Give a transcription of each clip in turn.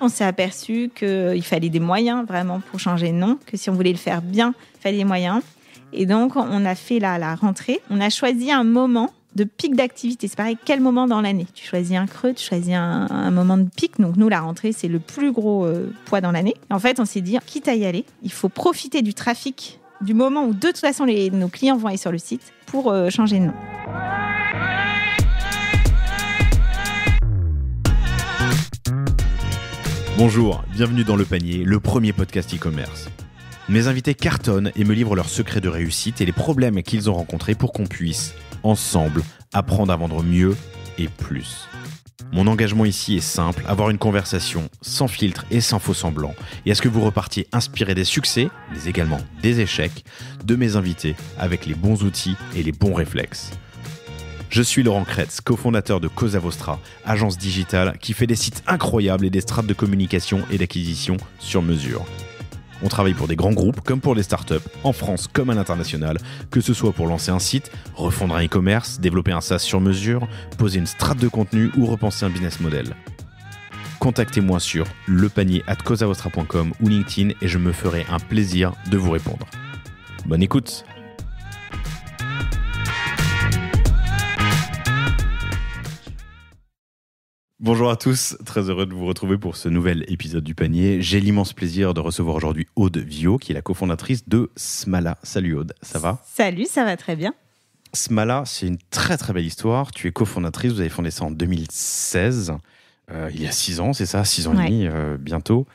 on s'est aperçu qu'il fallait des moyens vraiment pour changer de nom, que si on voulait le faire bien, il fallait des moyens. Et donc, on a fait la, rentrée. On a choisi un moment de pic d'activité. C'est pareil, quel moment dans l'année Tu choisis un creux, tu choisis un, moment de pic. Donc nous, la rentrée, c'est le plus gros euh, poids dans l'année. En fait, on s'est dit, quitte à y aller, il faut profiter du trafic, du moment où de toute façon nos clients vont aller sur le site pour euh, changer de nom. Bonjour, bienvenue dans Le Panier, le premier podcast e-commerce. Mes invités cartonnent et me livrent leurs secrets de réussite et les problèmes qu'ils ont rencontrés pour qu'on puisse, ensemble, apprendre à vendre mieux et plus. Mon engagement ici est simple, avoir une conversation sans filtre et sans faux semblant, et à ce que vous repartiez inspiré des succès, mais également des échecs, de mes invités avec les bons outils et les bons réflexes. Je suis Laurent Kretz, cofondateur de Cosa Vostra, agence digitale qui fait des sites incroyables et des strates de communication et d'acquisition sur mesure. On travaille pour des grands groupes comme pour des startups, en France comme à l'international, que ce soit pour lancer un site, refondre un e-commerce, développer un SaaS sur mesure, poser une strate de contenu ou repenser un business model. Contactez-moi sur lepanier.cosavostra.com ou LinkedIn et je me ferai un plaisir de vous répondre. Bonne écoute Bonjour à tous, très heureux de vous retrouver pour ce nouvel épisode du panier. J'ai l'immense plaisir de recevoir aujourd'hui Aude Vio, qui est la cofondatrice de Smala. Salut Aude, ça va Salut, ça va très bien. Smala, c'est une très très belle histoire. Tu es cofondatrice, vous avez fondé ça en 2016, euh, il y a 6 ans, c'est ça 6 ans et demi euh, bientôt.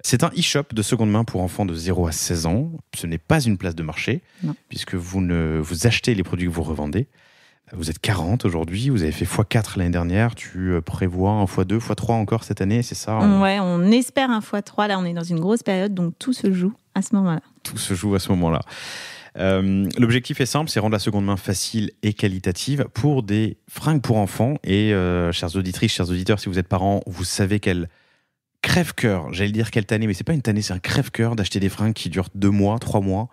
C'est un e-shop de seconde main pour enfants de 0 à 16 ans. Ce n'est pas une place de marché, puisque vous, ne, vous achetez les produits que vous revendez. Vous êtes 40 aujourd'hui, vous avez fait x4 l'année dernière, tu euh, prévois un x2, x3 encore cette année, c'est ça hein Ouais, on espère un x3, là on est dans une grosse période, donc tout se joue à ce moment-là. Tout se joue à ce moment-là. Euh, l'objectif est simple, c'est rendre la seconde main facile et qualitative pour des fringues pour enfants. Et euh, chers auditrices, chers auditeurs, si vous êtes parents, vous savez qu'elle crève-cœur, j'allais dire quelle tannée, mais c'est pas une tannée, c'est un crève-cœur d'acheter des fringues qui durent deux mois, trois mois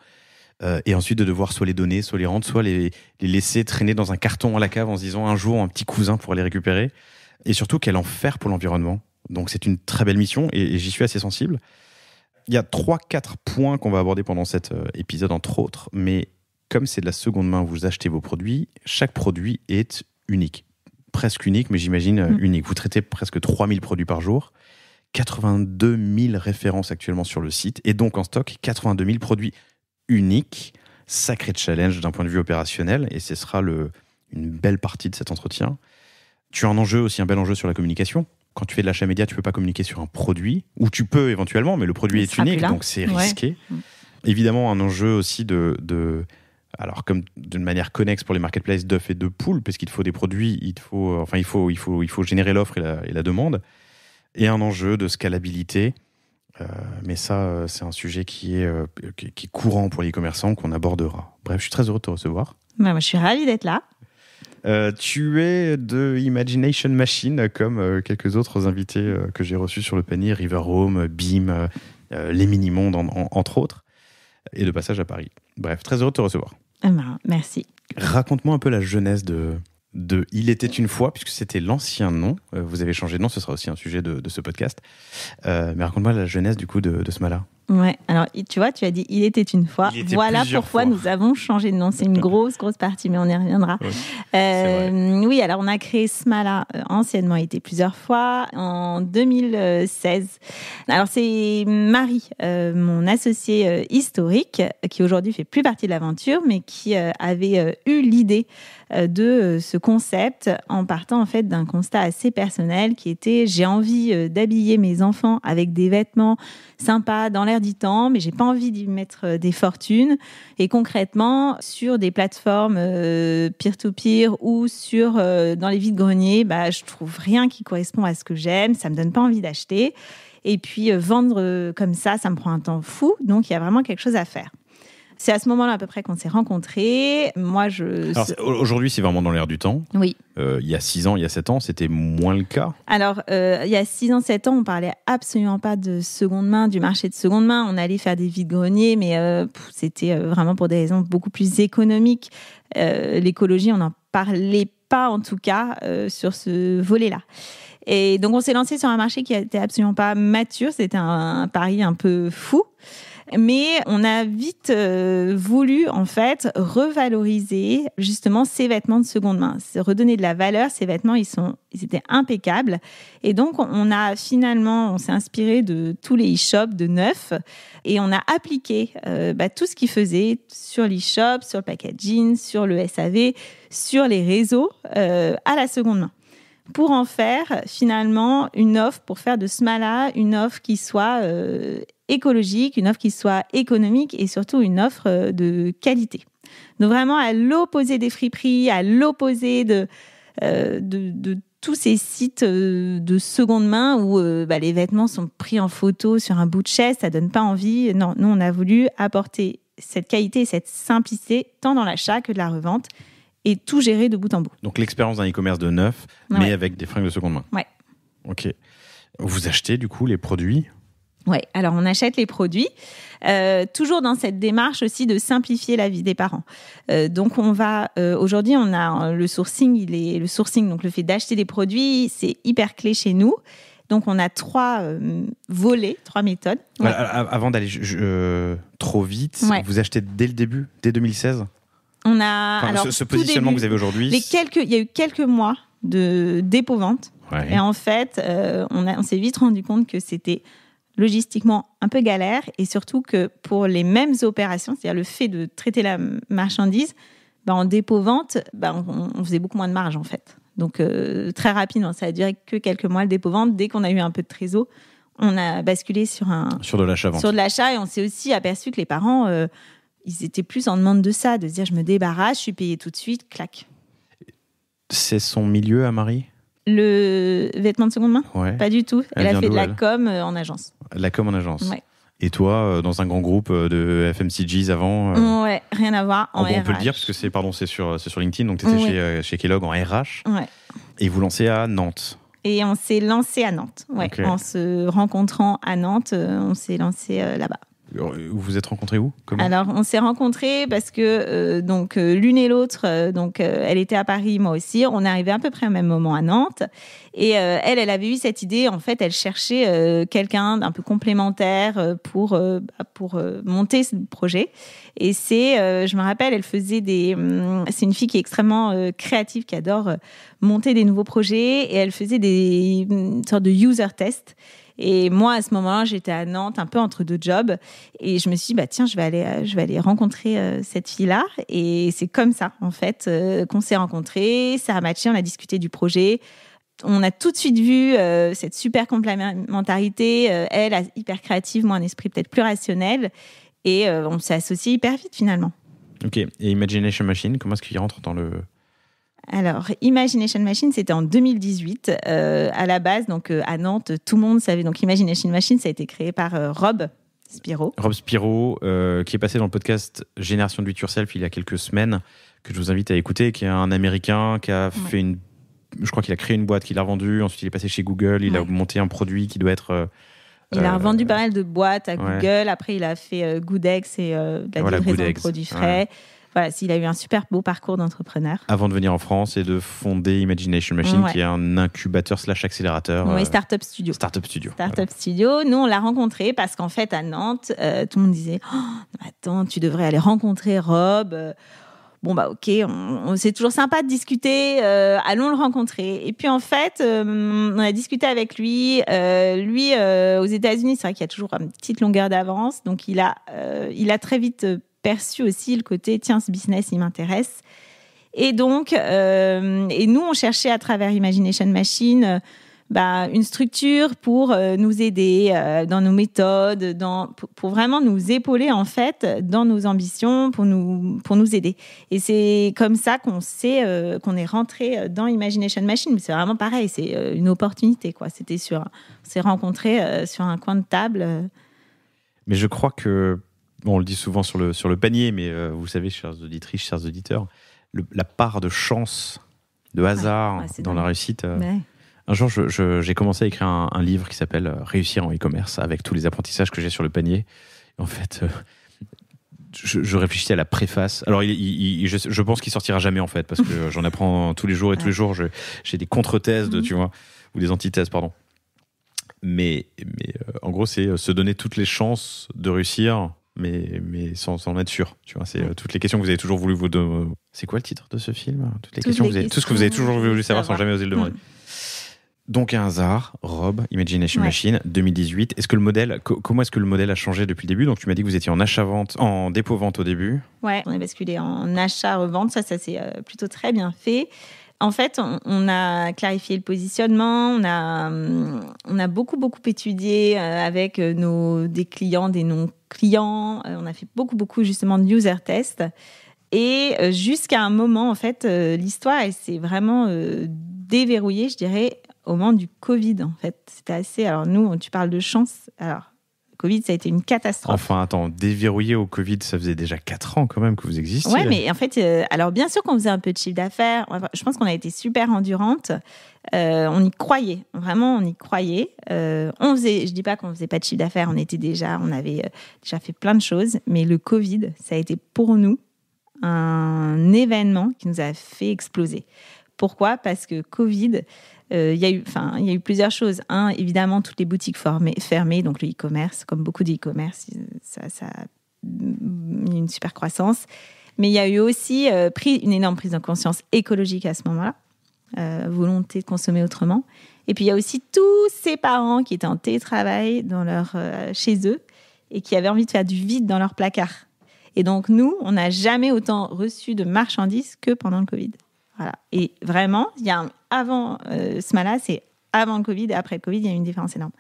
euh, et ensuite de devoir soit les donner, soit les rendre, soit les, laisser traîner dans un carton à la cave en se disant un jour un petit cousin pour les récupérer, et surtout quel enfer pour l'environnement. Donc c'est une très belle mission et, j'y suis assez sensible. Il y a 3-4 points qu'on va aborder pendant cet euh, épisode entre autres, mais comme c'est de la seconde main, vous achetez vos produits, chaque produit est unique. Presque unique, mais j'imagine euh, mm. unique. Vous traitez presque 3000 produits par jour. 82 000 références actuellement sur le site et donc en stock 82 000 produits unique. Sacré challenge d'un point de vue opérationnel, et ce sera une belle partie de cet entretien. Tu as un enjeu aussi, un bel enjeu sur la communication. Quand tu fais de l'achat média, tu ne peux pas communiquer sur un produit, ou tu peux éventuellement, mais le produit est unique, donc c'est risqué. Mm. Évidemment, un enjeu aussi de, alors comme d'une manière connexe pour les marketplaces d'œufs et de poules, parce qu'il faut des produits, il faut, enfin il faut, il faut, il faut générer l'offre et la, demande, et un enjeu de scalabilité euh, mais ça, euh, c'est un sujet qui est, euh, qui, est courant pour les commerçants qu'on abordera. Bref, je suis très heureux de te recevoir. Bah, moi, je suis ravie d'être là. tu es de Imagination Machine, comme quelques autres invités que j'ai reçus sur le panier, River Home, BIM, Les Mini Mondes, entre autres, et de passage à Paris. Bref, très heureux de te recevoir. Ah, bah, merci. Raconte-moi un peu la jeunesse de, de Il était une fois, puisque c'était l'ancien nom. Euh, vous avez changé de nom, ce sera aussi un sujet de, ce podcast. Euh, mais raconte-moi la jeunesse du coup de, ce mal là Ouais, alors tu vois, tu as dit il était une fois. Voilà pourquoi nous avons changé de nom. C'est une grosse, grosse partie, mais on y reviendra. Euh, oui, alors on a créé Smala, euh, anciennement il était plusieurs fois, en 2016. Alors c'est Marie, euh, mon associé historique, qui aujourd'hui fait plus partie de l'aventure, mais qui avait eu l'idée de ce concept en partant en fait d'un constat assez personnel qui était j'ai envie d'habiller mes enfants avec des vêtements sympas dans la du temps, mais j'ai pas envie d'y mettre euh, des fortunes. Et concrètement, sur des plateformes euh, peer-to-peer ou sur euh, dans les vides-greniers, bah, je trouve rien qui correspond à ce que j'aime, ça me donne pas envie d'acheter. Et puis vendre comme ça, ça me prend un temps fou, donc il y a vraiment quelque chose à faire. C'est à ce moment-là à peu près qu'on s'est rencontrés. Moi, je. Aujourd'hui, c'est vraiment dans l'air du temps. Oui. Euh, il y a 6 ans, il y a 7 ans, c'était moins le cas. Alors, euh, il y a 6 ans, 7 ans, on parlait absolument pas de seconde main, du marché de seconde main. On allait faire des vides-greniers, mais euh, c'était vraiment pour des raisons beaucoup plus économiques. L'écologie, on n'en parlait pas, en tout cas, sur ce volet-là. Et donc, on s'est lancé sur un marché qui n'était absolument pas mature. C'était un pari un peu fou. Mais on a vite euh, voulu en fait revaloriser justement ces vêtements de seconde main, redonner de la valeur. Ces vêtements, ils sont, ils étaient impeccables. Et donc on a finalement, on s'est inspiré de tous les e-shops de neuf et on a appliqué euh, bah, tout ce qu'ils faisaient sur l'e-shop, sur le packaging, sur le SAV, sur les réseaux euh, à la seconde main pour en faire finalement une offre, pour faire de ce là une offre qui soit euh, écologique, une offre qui soit économique et surtout une offre euh, de qualité. Donc vraiment à l'opposé des friperies, à l'opposé de, euh, de, tous ces sites euh, de seconde main où bah, les vêtements sont pris en photo sur un bout de chaise, ça donne pas envie. Non, nous on a voulu apporter cette qualité et cette simplicité tant dans l'achat que de la revente et tout gérer de bout en bout. Donc l'expérience d'un e-commerce de neuf, mais avec des fringues de seconde main. Ouais. Ok. Vous achetez du coup les produits Ouais, alors on achète les produits, euh, toujours dans cette démarche aussi de simplifier la vie des parents. Euh, donc on va euh, aujourd'hui on a le sourcing, il est le sourcing donc le fait d'acheter des produits, c'est hyper clé chez nous. Donc on a trois volets, trois méthodes. Avant d'aller trop vite, vous achetez dès le début, dès 2016. On a ce, positionnement que vous avez aujourd'hui. il y a eu quelques mois de dépôt Et en fait, on, on s'est vite rendu compte que c'était logistiquement un peu galère et surtout que pour les mêmes opérations, c'est-à-dire le fait de traiter la marchandise, bah, en dépôt-vente, bah, on, faisait beaucoup moins de marge en fait. Donc euh, très rapidement, ça a duré que quelques mois le dépôt-vente. Dès qu'on a eu un peu de trésor, on a basculé sur un sur de l'achat sur de l'achat et on s'est aussi aperçu que les parents euh, ils étaient plus en demande de ça, de dire je me débarrasse, je suis payé tout de suite, clac. C'est son milieu à Marie le vêtement de seconde main Pas du tout. Elle, a fait de la com euh, en agence. La com en agence Et toi, euh, dans un grand groupe euh, de FMCGs avant Ouais, rien à voir. Oh, on peut le dire, parce que c'est pardon, c'est sur, sur LinkedIn, donc tu étais chez, chez, Kellogg en RH. Et vous lancez à Nantes. Et on s'est lancé à Nantes, ouais. En se rencontrant à Nantes, on s'est lancé là-bas. Vous euh, vous êtes rencontrés où Comment Alors, on s'est rencontrés parce que euh, donc euh, l'une et l'autre, donc elle était à Paris, moi aussi. On est arrivé à peu près au même moment à Nantes. Et elle, elle avait eu cette idée. En fait, elle cherchait quelqu'un d'un peu complémentaire pour bah, pour monter ce projet. Et c'est, je me rappelle, elle faisait des. Hum, c'est une fille qui est extrêmement créative, qui adore monter des nouveaux projets. Et elle faisait des hum, sortes de user tests et moi, à ce moment-là, j'étais à Nantes, un peu entre deux jobs. Et je me suis dit, bah, tiens, je vais aller, euh, je vais aller rencontrer euh, cette fille-là. Et c'est comme ça, en fait, euh, qu'on s'est rencontrés. Ça a matché, on a discuté du projet. On a tout de suite vu cette super complémentarité. elle, hyper créative, moi, un esprit peut-être plus rationnel. Et on s'est associé hyper vite, finalement. Ok. Et Imagination Machine, comment est-ce qu'il rentre dans le alors, Imagination Machine, c'était en 2018. Euh, à la base, donc euh, à Nantes, tout le monde savait. Donc, Imagination Machine, ça a été créé par euh, Rob Spiro. Rob Spiro, qui est passé dans le podcast Génération du Yourself il y a quelques semaines, que je vous invite à écouter, qui est un Américain qui a fait une. Je crois qu'il a créé une boîte qu'il a revendue. Ensuite, il est passé chez Google. Il a monté un produit qui doit être. Il a revendu pas mal de boîtes à Google. Après, il a fait Goodex et de la livraison de produits frais voilà, s'il a eu un super beau parcours d'entrepreneur. Avant de venir en France et de fonder Imagination Machine, qui est un incubateur slash accélérateur. Oui, euh, Startup Studio. Startup Studio. Startup Studio. Nous, on l'a rencontré parce qu'en fait, à Nantes, euh, tout le monde disait oh, Attends, tu devrais aller rencontrer Rob. Bon, bah, ok, on, c'est toujours sympa de discuter, euh, allons le rencontrer. Et puis, en fait, on a discuté avec lui. lui, aux États-Unis, c'est vrai qu'il y a toujours une petite longueur d'avance. Donc, il a, il a très vite perçu aussi le côté tiens, ce business, il m'intéresse. Et donc, euh, et nous, on cherchait à travers Imagination Machine euh, bah, une structure pour euh, nous aider dans nos méthodes, dans, pour, vraiment nous épauler en fait dans nos ambitions, pour nous, pour nous aider. Et c'est comme ça qu'on sait qu'on est rentré dans Imagination Machine. Mais c'est vraiment pareil, c'est une opportunité quoi. C'était sur, on s'est rencontré sur un coin de table. Mais je crois que on le dit souvent sur le, sur le panier, mais euh, vous savez, chers auditrices, chers auditeurs, la part de chance, de hasard ah, dans la réussite. Euh, un jour, j'ai commencé à écrire un, livre qui s'appelle euh, Réussir en e-commerce avec tous les apprentissages que j'ai sur le panier. En fait, je, je, réfléchissais à la préface. Alors, je, pense qu'il sortira jamais en fait, parce que j'en apprends tous les jours et tous les jours. J'ai des contre-thèses, mhm. tu vois, ou des antithèses, pardon. Mais, mais en gros, c'est se donner toutes les chances de réussir mais, sans, en être sûr. Tu vois, c'est euh, toutes les questions que vous avez toujours voulu vous demander. C'est quoi le titre de ce film Toutes les questions, tout ce que vous avez toujours voulu savoir, sans jamais oser le demander. Mm. Donc un hasard, Rob, Imagination Machine, 2018. Est-ce que le modèle, comment est-ce que le modèle a changé depuis le début Donc tu m'as dit que vous étiez en achat vente, en dépôt vente au début. Ouais, on est basculé en achat revente. Ça, ça c'est euh, plutôt très bien fait. En fait, on, a clarifié le positionnement, on a, hum, on a beaucoup beaucoup étudié euh, avec nos des clients, des non clients. Euh, on a fait beaucoup, beaucoup justement de user tests. Et euh, jusqu'à un moment, en fait, euh, l'histoire, elle s'est vraiment déverrouillée, je dirais, au moment du Covid, en fait. C'était assez. Alors, nous, tu parles de chance. Alors, Covid, ça a été une catastrophe. Enfin, attends, déverrouillé au Covid, ça faisait déjà quatre ans quand même que vous existiez. Ouais, mais en fait, euh, alors bien sûr qu'on faisait un peu de chiffre d'affaires. Je pense qu'on a été super endurante. Euh, on y croyait, vraiment, on y croyait. Euh, on faisait, je dis pas qu'on faisait pas de chiffre d'affaires, on était déjà, on avait euh, déjà fait plein de choses, mais le Covid, ça a été pour nous un événement qui nous a fait exploser. Pourquoi Parce que Covid, euh, il y a eu, enfin, il y a eu plusieurs choses. Un, évidemment, toutes les boutiques fermées, donc le e-commerce, comme beaucoup de commerce ça, ça, a une super croissance. Mais il y a eu aussi euh, pris une énorme prise de conscience écologique à ce moment-là, euh, volonté de consommer autrement. Et puis il y a aussi tous ces parents qui étaient en télétravail dans leur, chez eux et qui avaient envie de faire du vide dans leur placard. Et donc nous, on n'a jamais autant reçu de marchandises que pendant le Covid. Voilà. Et vraiment, il y a avant euh, ce mal-là, c'est avant le Covid et après le Covid, il y a une différence énorme.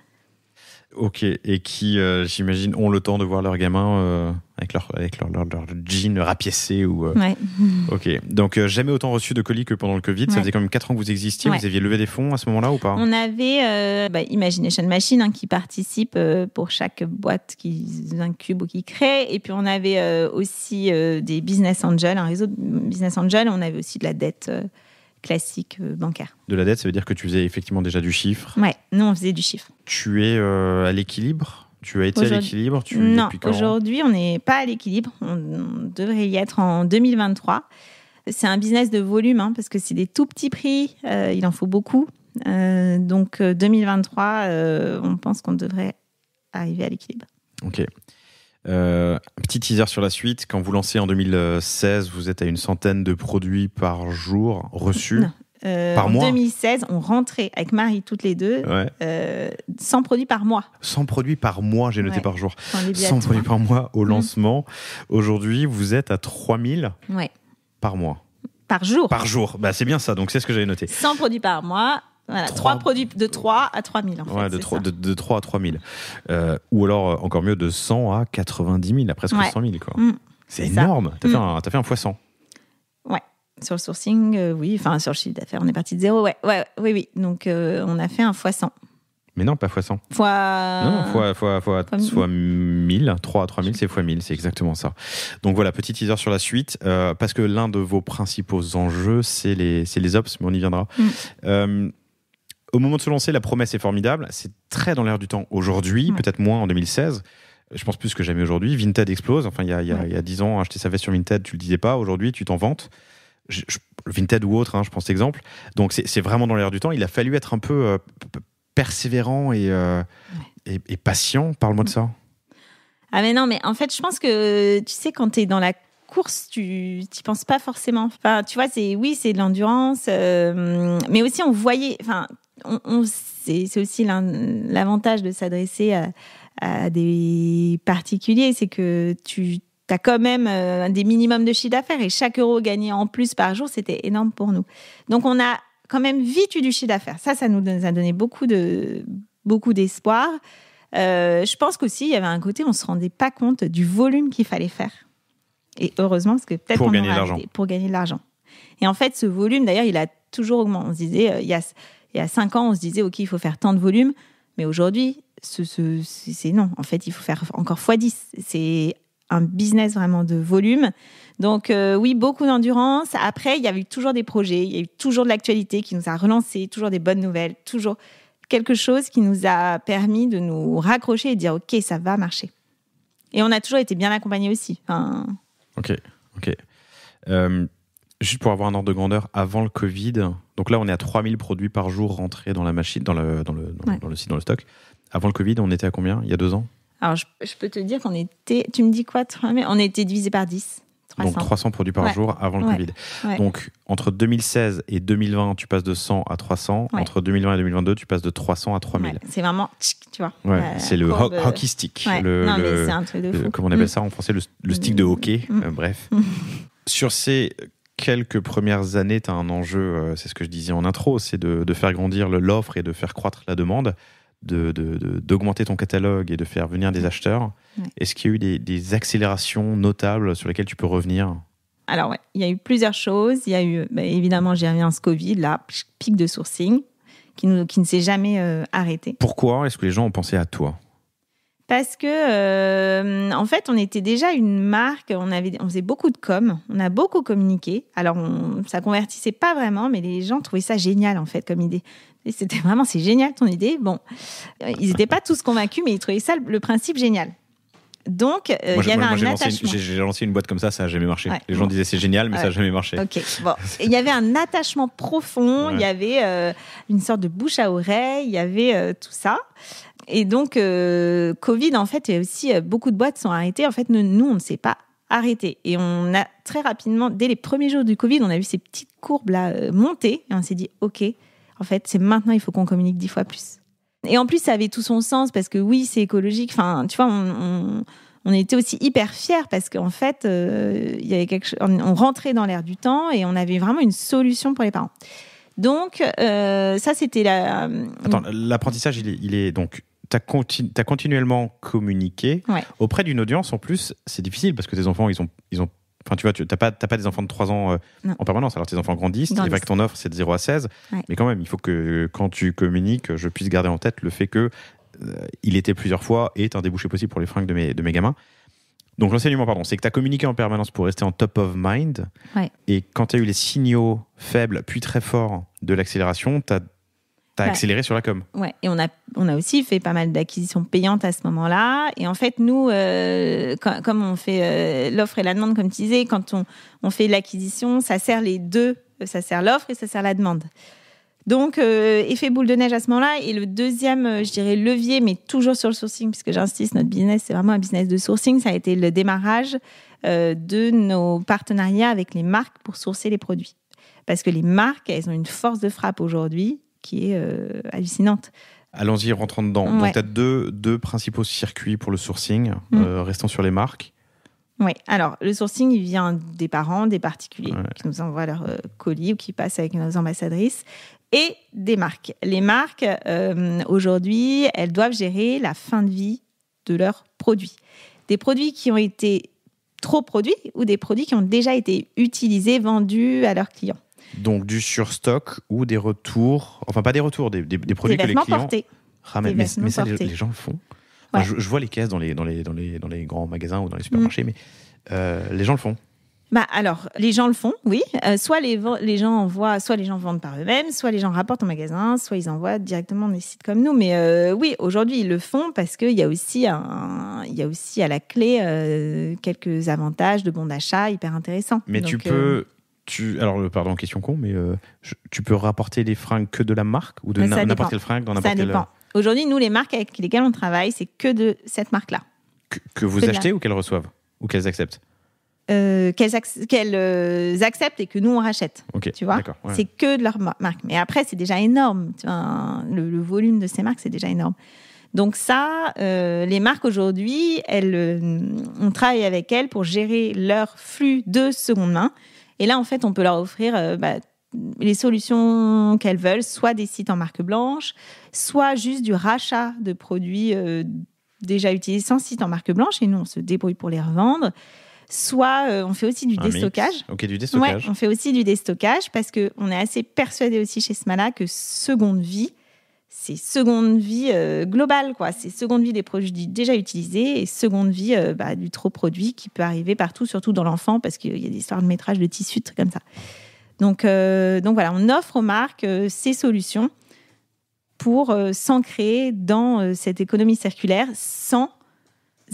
Ok, et qui, euh, j'imagine, ont le temps de voir leurs gamins euh, avec leur, avec leur, jean rapiécé. Ou, euh. Ok, donc jamais autant reçu de colis que pendant le Covid. Ça faisait quand même 4 ans que vous existiez. Vous aviez levé des fonds à ce moment-là ou pas On avait bah, Imagination Machine hein, qui participe pour chaque boîte qu'ils incubent ou qu'ils créent. Et puis on avait aussi des business angels, un réseau de business angels. On avait aussi de la dette classique euh, bancaire. De la dette, ça veut dire que tu faisais effectivement déjà du chiffre Ouais, nous on faisait du chiffre. Tu es euh, à l'équilibre tu as été à l'équilibre Non, aujourd'hui on n'est pas à l'équilibre. On, devrait y être en 2023. C'est un business de volume hein, parce que c'est des tout petits prix, euh, il en faut beaucoup. donc 2023, on pense qu'on devrait arriver à l'équilibre. Ok. Euh, un petit teaser sur la suite. Quand vous lancez en 2016, vous êtes à une centaine de produits par jour reçus. Euh, par en 2016, on rentrait avec Marie toutes les deux 100 euh, produits par mois. 100 produits par mois, j'ai noté par jour. 100 produits par mois au mmh. lancement. Aujourd'hui, vous êtes à 3000 par mois. Par jour. Par jour, bah, c'est bien ça, donc c'est ce que j'avais noté. 100 produits par mois, voilà, 3, produits de 3 à 3000 en de, 3, de, de, 3 à 3000. Euh, ou alors euh, encore mieux, de 100 à 90 000, à presque 100 000. Mm. C'est énorme. Mm. T'as fait, un fois 100. Ouais. Sur le sourcing, euh, oui. Enfin, sur le chiffre d'affaires, on est parti de zéro. Ouais, ouais, oui, oui. Donc, euh, on a fait un fois 100. Mais non, pas fois 100. Fois. Non, fois, 1000. 3 à 3000, c'est fois 1000, c'est exactement ça. Donc voilà, petit teaser sur la suite, parce que l'un de vos principaux enjeux, c'est les, les ops, mais on y viendra. Mm au moment de se lancer, la promesse est formidable. C'est très dans l'air du temps aujourd'hui, peut-être moins en 2016. Je pense plus que jamais aujourd'hui. Vinted explose. Enfin, il y a, y a, 10 ans, acheter sa veste sur Vinted, tu le disais pas. Aujourd'hui, tu t'en vantes. Vinted ou autre, hein, je pense exemple. Donc, c'est vraiment dans l'air du temps. Il a fallu être un peu euh, persévérant euh, et, et, patient. Parle-moi de ça. Ah, mais non, mais en fait, je pense que, tu sais, quand tu es dans la course, tu n'y penses pas forcément. Enfin, tu vois, c'est oui, c'est de l'endurance, euh, mais aussi on voyait. Enfin, c'est aussi l'avantage de s'adresser à, des particuliers, c'est que tu as quand même euh, des minimums de chiffre d'affaires et chaque euro gagné en plus par jour, c'était énorme pour nous. Donc on a quand même vite eu du chiffre d'affaires. Ça, ça nous a donné beaucoup de beaucoup d'espoir. Euh, je pense qu'aussi, il y avait un côté, on se rendait pas compte du volume qu'il fallait faire. Et heureusement, parce que peut-être pour, gagner de l'argent. Et en fait, ce volume, d'ailleurs, il a toujours augmenté. On se disait, euh, et à 5 ans, on se disait, OK, il faut faire tant de volume. Mais aujourd'hui, c'est ce, non. En fait, il faut faire encore fois 10 C'est un business vraiment de volume. Donc euh, oui, beaucoup d'endurance. Après, il y avait toujours des projets, il y a eu toujours de l'actualité qui nous a relancés, toujours des bonnes nouvelles, toujours quelque chose qui nous a permis de nous raccrocher et de dire ok, ça va marcher. Et on a toujours été bien accompagnés aussi. Ok, ok. Euh, juste pour avoir un ordre de grandeur, avant le Covid, donc là, on est à 3000 produits par jour rentrés dans la machine, dans le, le, site, dans le stock. Avant le Covid, on était à combien Il y a deux ans Alors, je, peux te dire qu'on était. Tu me dis quoi On était divisé par 10. 300. Donc 300 produits par jour avant le Covid. Donc entre 2016 et 2020, tu passes de 100 à 300. Entre 2020 et 2022, tu passes de 300 à 3000. C'est vraiment, tu c'est le euh, hockey stick. non, le, un truc de fou. comment on appelle mm. ça en français Le, stick de mm. hockey. Mm. Euh, bref. Sur ces quelques premières années, tu as un enjeu, euh, c'est ce que je disais en intro, c'est de, faire grandir l'offre et de faire croître la demande, d'augmenter de, d'augmenter ton catalogue et de faire venir des acheteurs. Est-ce qu'il y a eu des, accélérations notables sur lesquelles tu peux revenir Alors, ouais, il y a eu plusieurs choses. Il y a eu, bah, évidemment, j'ai reviens ce Covid, là, pic de sourcing qui, ne s'est jamais euh, arrêté. Pourquoi est-ce que les gens ont pensé à toi parce que euh, en fait, on était déjà une marque, on avait, on faisait beaucoup de com, on a beaucoup communiqué. Alors, ça ça convertissait pas vraiment, mais les gens trouvaient ça génial en fait comme idée. C'était vraiment, c'est génial ton idée. Bon, ils n'étaient pas tous convaincus, mais ils trouvaient ça le principe génial. Donc, euh, il y avait un attachement. J'ai lancé une boîte comme ça, ça n'a jamais marché. Les gens disaient c'est génial, mais ça n'a jamais marché. Bon. il y avait un attachement profond, il y avait euh, une sorte de bouche à oreille, il y avait tout ça et donc, euh, Covid, en fait, et aussi euh, beaucoup de boîtes sont arrêtées. En fait, nous, on ne s'est pas arrêté. Et on a très rapidement, dès les premiers jours du Covid, on a vu ces petites courbes-là euh, monter. Et on s'est dit, OK, en fait, c'est maintenant, il faut qu'on communique dix fois plus. Et en plus, ça avait tout son sens parce que oui, c'est écologique. Enfin, tu vois, on, on, était aussi hyper fiers parce qu'en fait, il y avait quelque chose, on, rentrait dans l'air du temps et on avait vraiment une solution pour les parents. Donc, ça, c'était la. Attends, l'apprentissage, il est donc tu as, continuellement communiqué auprès d'une audience. En plus, c'est difficile parce que tes enfants, ils ont. Ils ont Enfin, tu vois, tu n'as pas, pas des enfants de 3 ans euh, en permanence. Alors, tes enfants grandissent. C'est vrai que ton offre, c'est de 0 à 16. Mais quand même, il faut que quand tu communiques, je puisse garder en tête le fait que euh, il était plusieurs fois et est un débouché possible pour les fringues de mes, de mes gamins. Donc, l'enseignement, pardon, c'est que tu as communiqué en permanence pour rester en top of mind. Et quand tu as eu les signaux faibles, puis très forts de l'accélération, tu as T'as bah, accéléré sur la com. Ouais, et on a, on a aussi fait pas mal d'acquisitions payantes à ce moment-là. Et en fait, nous, euh, comme on fait euh, l'offre et la demande, comme tu disais, quand on, on fait l'acquisition, ça sert les deux. Ça sert l'offre et ça sert la demande. Donc, euh, effet boule de neige à ce moment-là. Et le deuxième, je dirais, levier, mais toujours sur le sourcing, puisque j'insiste, notre business, c'est vraiment un business de sourcing. Ça a été le démarrage de nos partenariats avec les marques pour sourcer les produits. Parce que les marques, elles ont une force de frappe aujourd'hui qui est euh, hallucinante. Allons-y, rentrons dedans. Donc, tu as deux, principaux circuits pour le sourcing. Euh, hmm. restant sur les marques. Oui, alors le sourcing, il vient des parents, des particuliers qui nous envoient leur euh, colis ou qui passent avec nos ambassadrices et des marques. Les marques, aujourd'hui, elles doivent gérer la fin de vie de leurs produits. Des produits qui ont été trop produits ou des produits qui ont déjà été utilisés, vendus à leurs clients. Donc du surstock ou des retours, enfin pas des retours, des, des, produits que les clients ramènent. mais, ça, les, gens le font. je, vois les caisses dans les, dans, les, les, dans les grands magasins ou dans les supermarchés, mm. mais euh, les gens le font. Bah alors, les gens le font, oui. Euh, soit les, gens envoient, soit les gens vendent par eux-mêmes, soit les gens rapportent en magasin, soit ils envoient directement des sites comme nous. Mais euh, oui, aujourd'hui ils le font parce qu'il y a aussi il y a aussi à la clé quelques avantages de bons d'achat hyper intéressants. Mais tu peux alors, euh, pardon, question con, mais euh, tu peux rapporter les fringues que de la marque ou de n'importe quelle fringue dans n'importe quelle. Euh, aujourd'hui, nous, les marques avec lesquelles on travaille, c'est que de cette marque-là. Que, vous achetez ou qu'elles reçoivent Ou qu'elles acceptent qu'elles acceptent et que nous on rachète. tu vois, c'est que de leur marque. Mais après, c'est déjà énorme. le, volume de ces marques, c'est déjà énorme. Donc ça, les marques aujourd'hui, on travaille avec elles pour gérer leur flux de seconde main. Et là, en fait, on peut leur offrir euh, bah, les solutions qu'elles veulent, soit des sites en marque blanche, soit juste du rachat de produits euh, déjà utilisés sans site en marque blanche. Et nous, on se débrouille pour les revendre. Soit euh, on fait aussi du déstockage. Ok, du déstockage. on fait aussi du déstockage parce qu'on est assez persuadé aussi chez Smala que seconde vie, c'est seconde vie euh, globale, quoi. C'est seconde vie des produits déjà utilisés et seconde vie euh, bah, du trop produit qui peut arriver partout, surtout dans l'enfant, parce qu'il y a des histoires de métrage de tissus, trucs comme ça. Donc, euh, donc voilà, on offre aux marques ces solutions pour s'ancrer dans cette économie circulaire sans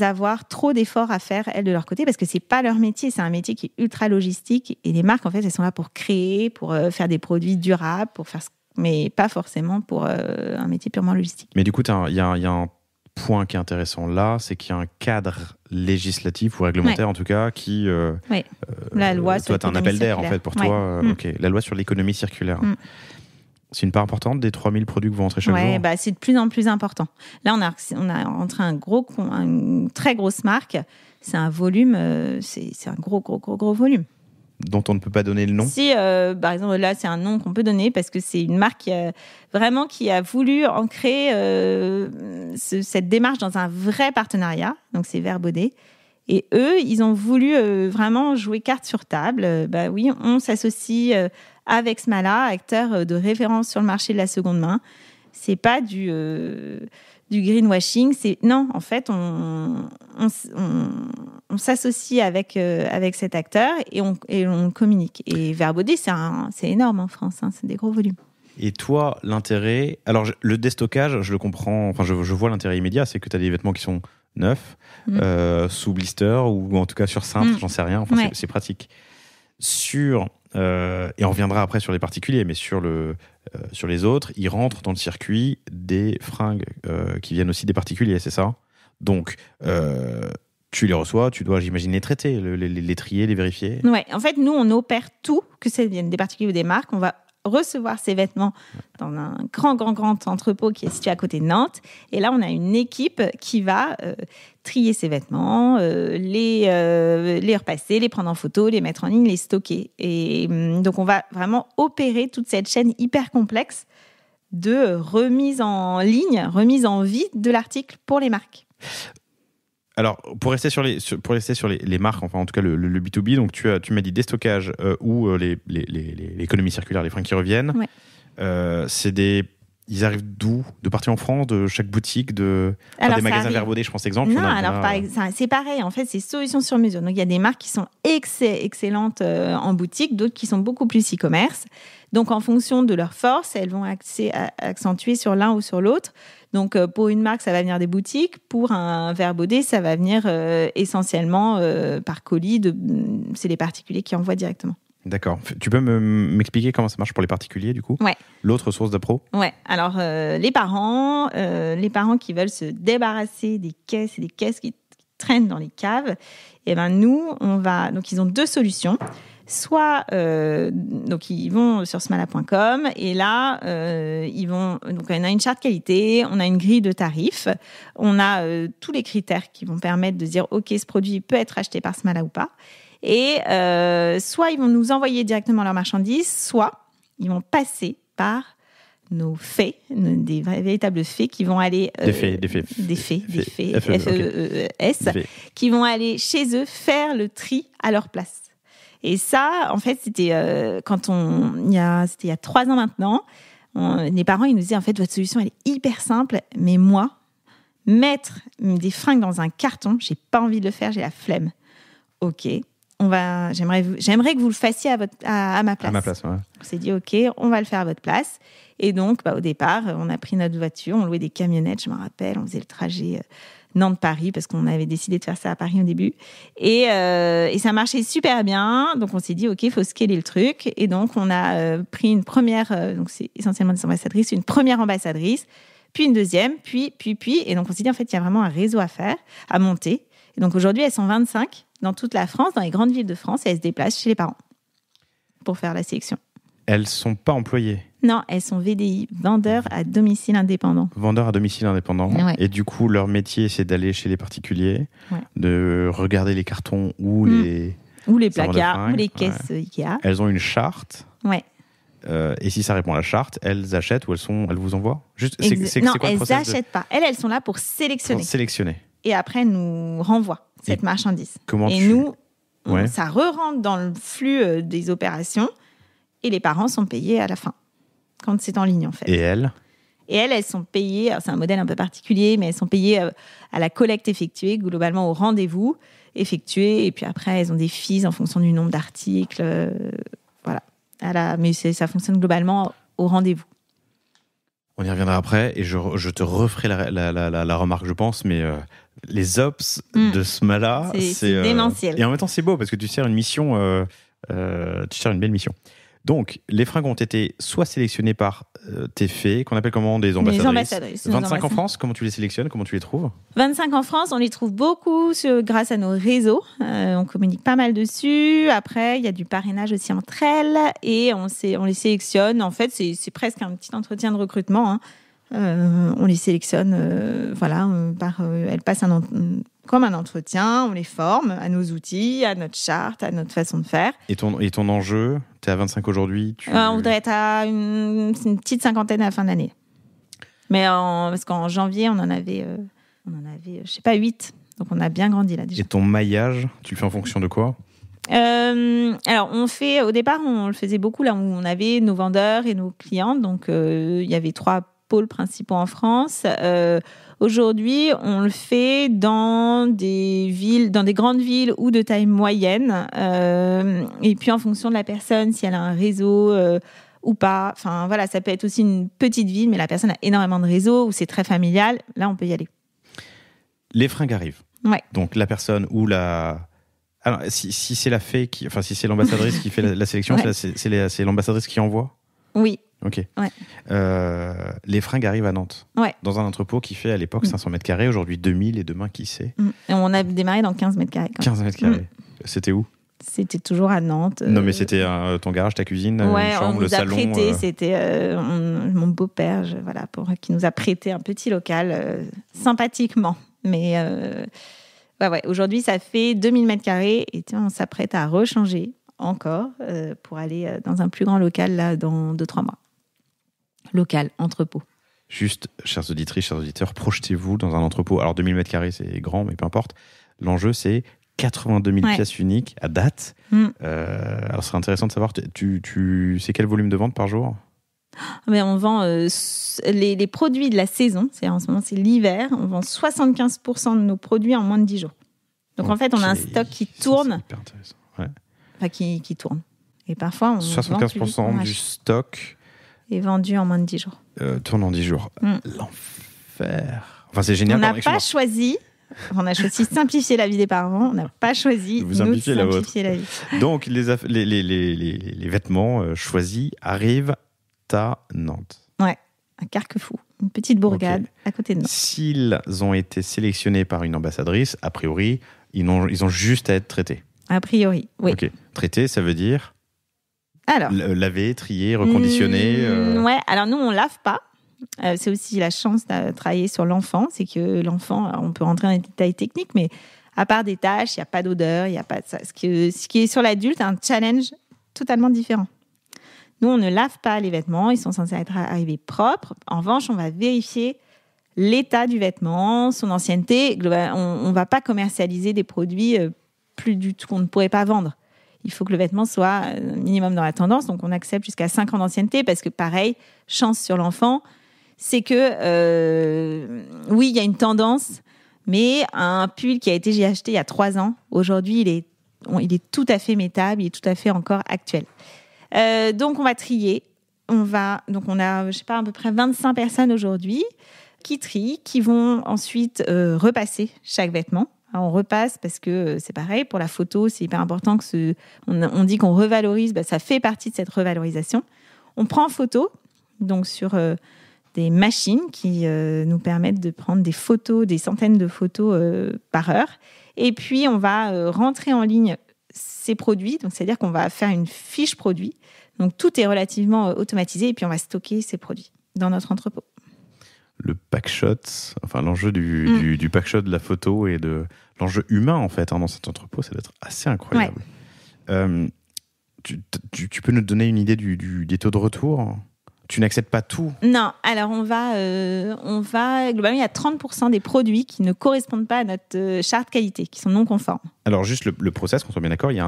avoir trop d'efforts à faire elles de leur côté parce que c'est pas leur métier, c'est un métier qui est ultra logistique et les marques en fait elles sont là pour créer, pour faire des produits durables, pour faire ce mais pas forcément pour euh, un métier purement logistique. Mais du coup, il y, a un point qui est intéressant là, c'est qu'il y a un cadre législatif ou réglementaire en tout cas qui... Euh, euh La loi as un appel d'air en fait pour toi. Euh, mm. Ok, La loi sur l'économie circulaire. Mm. C'est une part importante des 3000 produits que vous rentrez chaque ouais, jour bah, C'est de plus en plus important. Là, on a, on a rentré un gros, une très grosse marque. C'est un volume, c'est un gros, gros, gros, gros volume dont on ne peut pas donner le nom Si, euh, par exemple, là, c'est un nom qu'on peut donner parce que c'est une marque vraiment qui a voulu ancrer euh, cette démarche dans un vrai partenariat. Donc, c'est Verbaudet. Et eux, ils ont voulu euh, vraiment jouer carte sur table. bah oui, on s'associe avec Smala, acteur de référence sur le marché de la seconde main. C'est pas du du greenwashing. C'est non, en fait, on, on, s'associe avec, euh, avec cet acteur et on, et on communique. Et Verbaudet, c'est, énorme en France, hein, c'est des gros volumes. Et toi, l'intérêt. Alors, le déstockage, je le comprends, enfin, je, je vois l'intérêt immédiat, c'est que tu as des vêtements qui sont neufs, mm. euh, sous blister ou en tout cas sur simple, mm. j'en sais rien, enfin, c'est pratique. Sur, euh, et on reviendra après sur les particuliers, mais sur le, euh, sur les autres, ils rentrent dans le circuit des fringues euh, qui viennent aussi des particuliers, c'est ça Donc, euh, tu les reçois, tu dois, j'imagine, les traiter, les, les, les trier, les vérifier. Ouais, en fait, nous, on opère tout, que ça vienne des particuliers ou des marques, on va recevoir ces vêtements dans un grand, grand, grand entrepôt qui est situé à côté de Nantes. Et là, on a une équipe qui va euh, trier ces vêtements, euh, les, euh, les repasser, les prendre en photo, les mettre en ligne, les stocker. Et hum, donc, on va vraiment opérer toute cette chaîne hyper complexe de remise en ligne, remise en vie de l'article pour les marques alors, pour rester sur les, pour rester sur les, marques, enfin en tout cas le, le, B2B, donc tu, as, tu m'as dit déstockage euh, ou euh, l'économie circulaire, les freins qui reviennent. Euh, des. Ils arrivent d'où De partir en France, de chaque boutique, de des magasins verbaudés, je pense, exemple Non, alors c'est pareil, en fait, c'est solution sur mesure. Donc il y a des marques qui sont excellentes en boutique, d'autres qui sont beaucoup plus e-commerce. Donc, en fonction de leur force, elles vont accentuer sur l'un ou sur l'autre. Donc, euh, pour une marque, ça va venir des boutiques. Pour un verre dé, ça va venir euh, essentiellement euh, par colis. De... Mm, c'est les particuliers qui envoient directement. D'accord. Tu peux m'expliquer comment ça marche pour les particuliers, du coup Ouais. L'autre source pro Ouais. Alors, les parents, les parents qui veulent se débarrasser des caisses et des caisses qui traînent dans les caves, et eh ben nous, on va. Donc, ils ont deux solutions soit euh, donc ils vont sur smala.com et là euh, ils vont donc on a une charte qualité, on a une grille de tarifs, on a euh, tous les critères qui vont permettre de dire ok ce produit peut être acheté par Smala ou pas. Et soit ils vont nous envoyer directement leurs marchandises, soit ils vont passer par nos faits, des véritables faits qui vont aller des fées, des fées, des fées, des fées, e e, e -S, qui vont aller chez eux faire le tri à leur place. Et ça, en fait, c'était euh, quand on, il y a, c'était il y a trois ans maintenant. les parents, ils nous disaient en fait, votre solution, elle est hyper simple, mais moi, mettre des fringues dans un carton, j'ai pas envie de le faire, j'ai la flemme. Ok, on va, j'aimerais, j'aimerais que vous le fassiez à, votre, à, ma place. À ma place, On s'est dit ok, on va le faire à votre place. Et donc, bah, au départ, on a pris notre voiture, on louait des camionnettes, je me rappelle, on faisait le trajet. Euh, de paris parce qu'on avait décidé de faire ça à Paris au début. Et, euh, ça marchait super bien. Donc, on s'est dit, OK, il faut scaler le truc. Et donc, on a euh, pris une première, euh, donc c'est essentiellement des ambassadrices, une première ambassadrice, puis une deuxième, puis, puis, puis. Et donc, on s'est dit, en fait, il y a vraiment un réseau à faire, à monter. Et donc, aujourd'hui, elles sont 25 dans toute la France, dans les grandes villes de France, et elles se déplacent chez les parents pour faire la sélection. Elles sont pas employées. Non, elles sont VDI, vendeurs à domicile indépendant. Vendeurs à domicile indépendant. Et du coup, leur métier, c'est d'aller chez les particuliers, de regarder les cartons ou hmm. les. Ou les placards, ou les caisses euh, IKEA. Elles ont une charte. Ouais. Euh, et si ça répond à la charte, elles achètent ou elles, sont, elles vous envoient Juste, c'est, Non, elles n'achètent pas. Elles, elles sont là pour sélectionner. Pour sélectionner. Et après, elles nous renvoient cette marchandise. Comment et nous, ça re dans le flux euh, des opérations et les parents sont payés à la fin, quand c'est en ligne en fait. Et elles et elles, elles sont payées, c'est un modèle un peu particulier, mais elles sont payées euh, à la collecte effectuée, globalement au rendez-vous effectué, et puis après, elles ont des fees en fonction du nombre d'articles. Euh, voilà. À la, mais ça fonctionne globalement au rendez-vous. On y reviendra après et je, te referai la, remarque, je pense, mais euh, les ops hmm. de ce mal-là, c'est démentiel. et en même temps, c'est beau parce que tu sers une mission, tu sers une belle mission. Donc, les fringues ont été soit sélectionnés par euh, tes fées, qu'on appelle comment des ambassadrices. 25 en France, comment tu les sélectionnes Comment tu les trouves 25 en France, on les trouve beaucoup grâce à nos réseaux. Euh, on communique pas mal dessus. Après, il y a du parrainage aussi entre elles et on, les sélectionne. En fait, c'est presque un petit entretien de recrutement. Hein. Euh, on les sélectionne, voilà, par, elles passent un, comme un entretien, on les forme à nos outils, à notre charte, à notre façon de faire. Et ton, et ton enjeu Tu es à 25 aujourd'hui On voudrait être à une, petite cinquantaine à la fin de l'année. Mais parce qu'en janvier, on en avait, euh, on en avait je sais pas, 8. Donc on a bien grandi là déjà. Et ton maillage, tu le fais en fonction de quoi euh, alors, on fait, au départ, on le faisait beaucoup là où on avait nos vendeurs et nos clients. Donc, euh, il y avait trois pôles principaux en France. Aujourd'hui, on le fait dans des villes, dans des grandes villes ou de taille moyenne. Euh, et puis en fonction de la personne, si elle a un réseau euh, ou pas. Enfin voilà, ça peut être aussi une petite ville, mais la personne a énormément de réseaux ou c'est très familial. Là, on peut y aller. Les fringues arrivent. Donc la personne ou la alors, si, c'est la fée qui, enfin, si c'est l'ambassadrice qui fait la, sélection, c'est l'ambassadrice qui envoie. Oui, Ok. Ouais. Euh, les fringues arrivent à Nantes. Ouais. Dans un entrepôt qui fait à l'époque 500 mm. mètres carrés, aujourd'hui 2000 et demain qui sait. Mm. Et on a démarré dans 15 mètres carrés. 15 mètres carrés. Mm. C'était où c'était toujours à Nantes. Non, mais euh, c'était euh, ton garage, ta cuisine, ouais, chambre, on nous A prêté, C'était mon beau-père, voilà, pour qui nous a prêté un petit local sympathiquement. Mais bah ouais, aujourd'hui, ça fait 2000 mètres carrés et on s'apprête à rechanger encore pour aller dans un plus grand local là dans 2-3 mois local, entrepôt. Juste, chers auditrices, chers auditeurs, projetez-vous dans un entrepôt. Alors 2000 mètres carrés, c'est grand, mais peu importe. L'enjeu, c'est 82 000 pièces uniques à date. Mm. Euh, alors, ce serait intéressant de savoir, tu, tu c'est quel volume de vente par jour ah, mais on vend euh, les, produits de la saison, c'est en ce moment c'est l'hiver, on vend 75% de nos produits en moins de 10 jours. Donc en fait, on a un stock qui tourne. Ça, intéressant. qui, qui, tourne. Et parfois, on 75% vend plus du stock et vendu en moins de 10 jours. Euh, tourne en 10 jours. Mm. L'enfer. Enfin, c'est génial. On n'a pas choisi. On a choisi simplifier la vie des parents, on n'a pas choisi de simplifier, la, vie. Donc, les, les, les, les, vêtements euh, choisis arrivent à Nantes. Ouais, un carquefou, une petite bourgade à côté de Nantes. S'ils ont été sélectionnés par une ambassadrice, a priori, ils ont, ils ont juste à être traités. A priori, oui. Ok, traités, ça veut dire alors, laver, trier, reconditionner. Hmm, euh. Ouais, alors nous on lave pas. Euh, c'est aussi la chance de travailler sur l'enfant, c'est que l'enfant, on peut rentrer dans les détails techniques, mais à part des tâches, il n'y a pas d'odeur, il n'y a pas de ça. Ce, que, ce qui est sur l'adulte, un challenge totalement différent. Nous, on ne lave pas les vêtements, ils sont censés être arrivés propres. En revanche, on va vérifier l'état du vêtement, son ancienneté. On ne va pas commercialiser des produits euh, plus du tout qu'on ne pourrait pas vendre il faut que le vêtement soit euh, minimum dans la tendance. Donc on accepte jusqu'à 5 ans d'ancienneté parce que pareil, chance sur l'enfant, c'est que euh, oui, il y a une tendance, mais un pull qui a été acheté il y a 3 ans, aujourd'hui il est, il est tout à fait métable, il est tout à fait encore actuel. Euh, donc on va trier. On va, donc on a, je sais pas, à peu près 25 personnes aujourd'hui qui trient, qui vont ensuite repasser chaque vêtement. Ah, on repasse parce que euh, c'est pareil pour la photo, c'est hyper important que ce, on, dit qu'on revalorise, bah, ça fait partie de cette revalorisation. On prend photo, donc sur euh, des machines qui euh, nous permettent de prendre des photos, des centaines de photos par heure. Et puis on va rentrer en ligne ces produits, donc c'est-à-dire qu'on va faire une fiche produit. Donc tout est relativement automatisé et puis on va stocker ces produits dans notre entrepôt le packshot, enfin l'enjeu du, mm. du, packshot de la photo et de l'enjeu humain, en fait, hein, dans cet entrepôt, ça doit être assez incroyable. Euh, tu, peux nous donner une idée du, des taux de retour tu n'acceptes pas tout Non, alors on va, euh, on va, globalement, il y a 30% des produits qui ne correspondent pas à notre euh, charte qualité, qui sont non conformes. Alors juste le, le process, qu'on soit bien d'accord, il,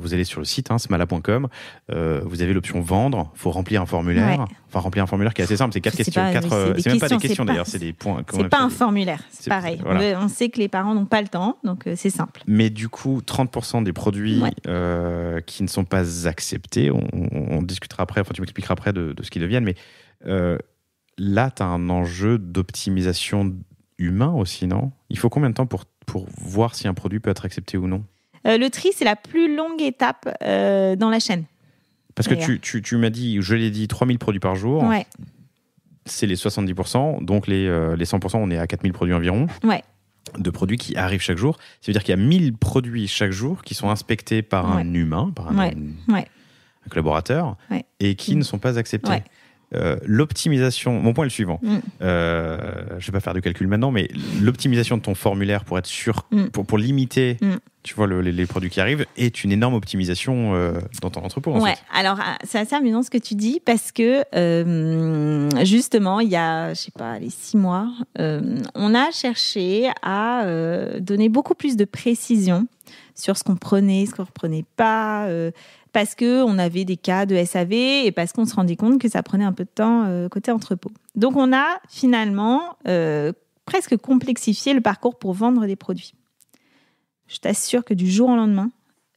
vous allez sur le site, hein, smala.com, euh, vous avez l'option vendre, il faut remplir un formulaire, enfin remplir un formulaire qui est assez simple, c'est quatre questions, quatre, c'est, même pas des questions d'ailleurs, c'est des points. C'est pas un formulaire, c'est pareil, on sait que les parents n'ont pas le temps, donc c'est simple. Mais du coup, 30% des produits qui ne sont pas acceptés, on, discutera après, enfin tu m'expliqueras après de, ce qu'il viennent mais euh, là, tu as un enjeu d'optimisation humain aussi, non Il faut combien de temps pour, pour voir si un produit peut être accepté ou non euh, Le tri, c'est la plus longue étape euh, dans la chaîne. Parce que tu, tu, tu m'as dit, je l'ai dit, 3000 produits par jour. C'est les 70%, donc les, les 100%, on est à 4000 produits environ. de produits qui arrivent chaque jour. Ça veut dire qu'il y a 1000 produits chaque jour qui sont inspectés par un humain, par un collaborateur, et qui mm. ne sont pas acceptés. Euh, l'optimisation, mon point est le suivant. Mm. Euh, je ne vais pas faire de calcul maintenant, mais l'optimisation de ton formulaire pour être sûr, mm. pour, limiter, mm. tu vois, les, produits qui arrivent, est une énorme optimisation euh, dans ton entrepôt. ouais. Alors c'est assez amusant ce que tu dis parce que justement, il y a, je sais pas, les six mois, on a cherché à donner beaucoup plus de précision sur ce qu'on prenait, ce qu'on prenait pas, parce que on avait des cas de SAV et parce qu'on se rendait compte que ça prenait un peu de temps euh, côté entrepôt. Donc on a finalement euh, presque complexifié le parcours pour vendre des produits. Je t'assure que du jour au lendemain,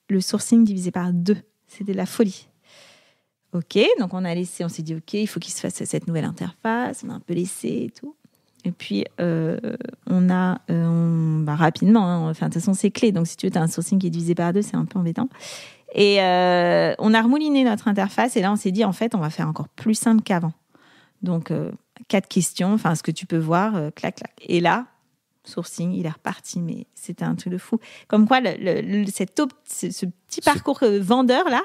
le sourcing divisé par deux, c'était de la folie. Ok, donc on a laissé, on s'est dit ok, il faut qu'il se fasse cette nouvelle interface, on a un peu laissé et tout. Et puis, euh, on a on, bah, rapidement, hein, enfin, de toute façon, c'est clé. Donc, si tu tu as un sourcing qui est divisé par deux, c'est un peu embêtant. Et euh, on a remouliné notre interface et là on s'est dit en fait on va faire encore plus simple qu'avant. Donc euh, quatre questions, enfin ce que tu peux voir, euh, clac clac. Et là, sourcing, il est reparti, mais c'était un truc de fou. Comme quoi ce, petit parcours vendeur là,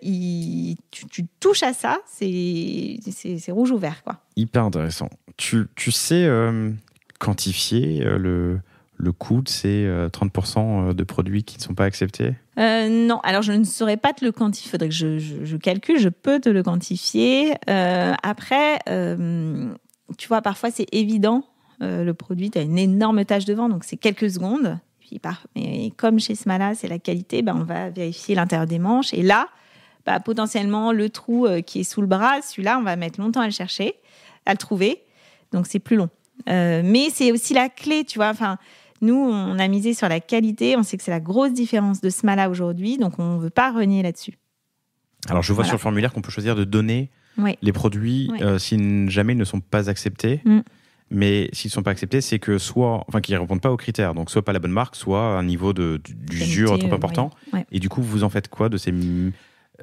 tu, touches à ça, c'est rouge ou vert quoi. Hyper intéressant. Tu, tu sais quantifier le le coût, c'est euh, 30% euh, de produits qui ne sont pas acceptés euh, Non, alors je ne saurais pas te le quantifier, il faudrait que je, calcule, je peux te le quantifier. après, tu vois, parfois c'est évident, le produit, tu as une énorme tâche devant, donc c'est quelques secondes. Puis, et comme chez Smala, c'est la qualité, ben, on va vérifier l'intérieur des manches. Et là, bah, potentiellement, le trou qui est sous le bras, celui-là, on va mettre longtemps à le chercher, à le trouver, donc c'est plus long. mais c'est aussi la clé, tu vois. Enfin, nous, on a misé sur la qualité. On sait que c'est la grosse différence de ce aujourd'hui. Donc, on ne veut pas renier là-dessus. Alors, je vois sur le formulaire qu'on peut choisir de donner les produits s'ils euh, si jamais ils ne sont pas acceptés. Mm. Mais s'ils ne sont pas acceptés, c'est que soit, enfin, qu'ils ne répondent pas aux critères, donc soit pas la bonne marque, soit un niveau d'usure trop euh, important. Et du coup, vous en faites quoi de ces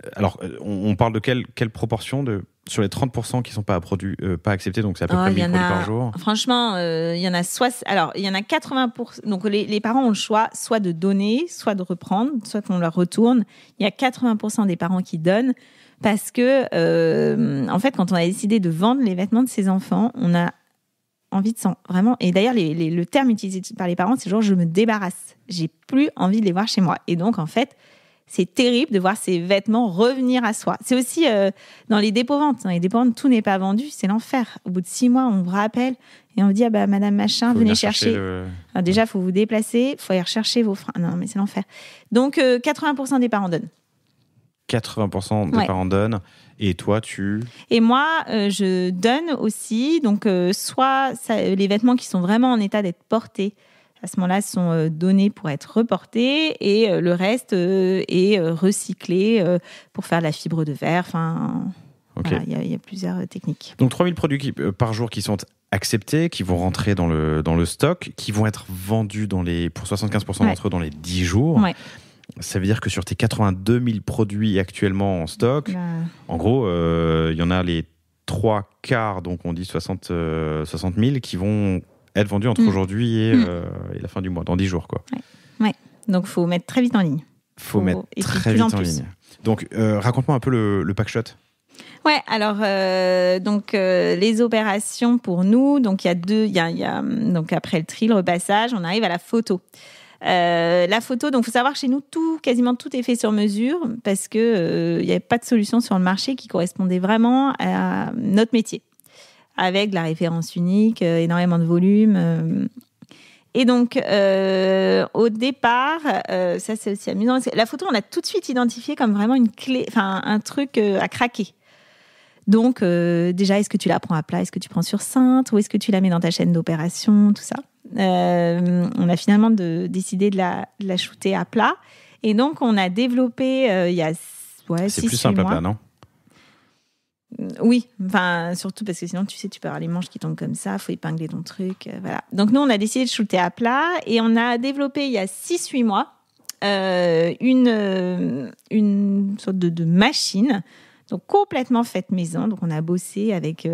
euh, alors, euh, on, parle de quelle, quelle proportion de sur les 30% qui ne sont pas produits, euh, pas acceptés, donc c'est à peu près 1000 produits par jour. Franchement, il y en a soit, alors il y en a 80 donc les, parents ont le choix, soit de donner, soit de reprendre, soit qu'on leur retourne. Il y a 80% des parents qui donnent parce que, en fait, quand on a décidé de vendre les vêtements de ses enfants, on a envie de s'en vraiment. Et d'ailleurs, le terme utilisé par les parents, c'est genre je me débarrasse, j'ai plus envie de les voir chez moi. Et donc, en fait, c'est terrible de voir ces vêtements revenir à soi. C'est aussi dans les dépôts-ventes. Dans les dépôts tout n'est pas vendu, c'est l'enfer. Au bout de six mois, on vous rappelle et on vous dit ah bah, Madame Machin, venez chercher. déjà, il faut vous déplacer, il faut aller rechercher vos freins. Non, mais c'est l'enfer. Donc, 80% euh, des parents donnent. 80% des parents donnent. Et toi, tu Et moi, euh, je donne aussi. Donc, euh, soit les vêtements qui sont vraiment en état d'être portés, à ce moment-là sont euh, donnés pour être reportés et euh, le reste euh, est recyclé pour faire de la fibre de verre. Enfin, il y, a plusieurs techniques. Donc 3000 produits par jour qui sont acceptés, qui vont rentrer dans le, dans le stock, qui vont être vendus dans les, pour 75% d'entre eux dans les 10 jours. Ça veut dire que sur tes 82 000 produits actuellement en stock, bah. en gros, il y en a les trois quarts, donc on dit 60, 60 000, qui vont être vendu entre mm. aujourd'hui mm. euh, et, la fin du mois, dans 10 jours. Quoi. Ouais. Donc, faut mettre très vite en ligne. faut, faut mettre très vite en, ligne. Donc, euh, raconte-moi un peu le, pack shot. Ouais, alors euh, donc les opérations pour nous, donc il y a deux, il y, a, donc après le tri, le repassage, on arrive à la photo. la photo, donc faut savoir chez nous tout, quasiment tout est fait sur mesure parce que il n'y avait pas de solution sur le marché qui correspondait vraiment à notre métier avec la référence unique, euh, énormément de volume. Euh. Et donc, euh, au départ, ça c'est aussi amusant. la photo, on a tout de suite identifié comme vraiment une clé, enfin un truc à craquer. Donc, déjà, est-ce que tu la prends à plat Est-ce que tu prends sur cintre Ou est-ce que tu la mets dans ta chaîne d'opération Tout ça. on a finalement décidé de la, shooter à plat. Et donc, on a développé il y a. Ouais, c'est plus simple à plat, non oui, enfin, surtout parce que sinon, tu sais, tu peux avoir les manches qui tombent comme ça, faut épingler ton truc, euh, voilà. Donc nous, on a décidé de shooter à plat et on a développé il y a 6-8 mois euh, euh, une, sorte de, machine, donc complètement faite maison. Donc on a bossé avec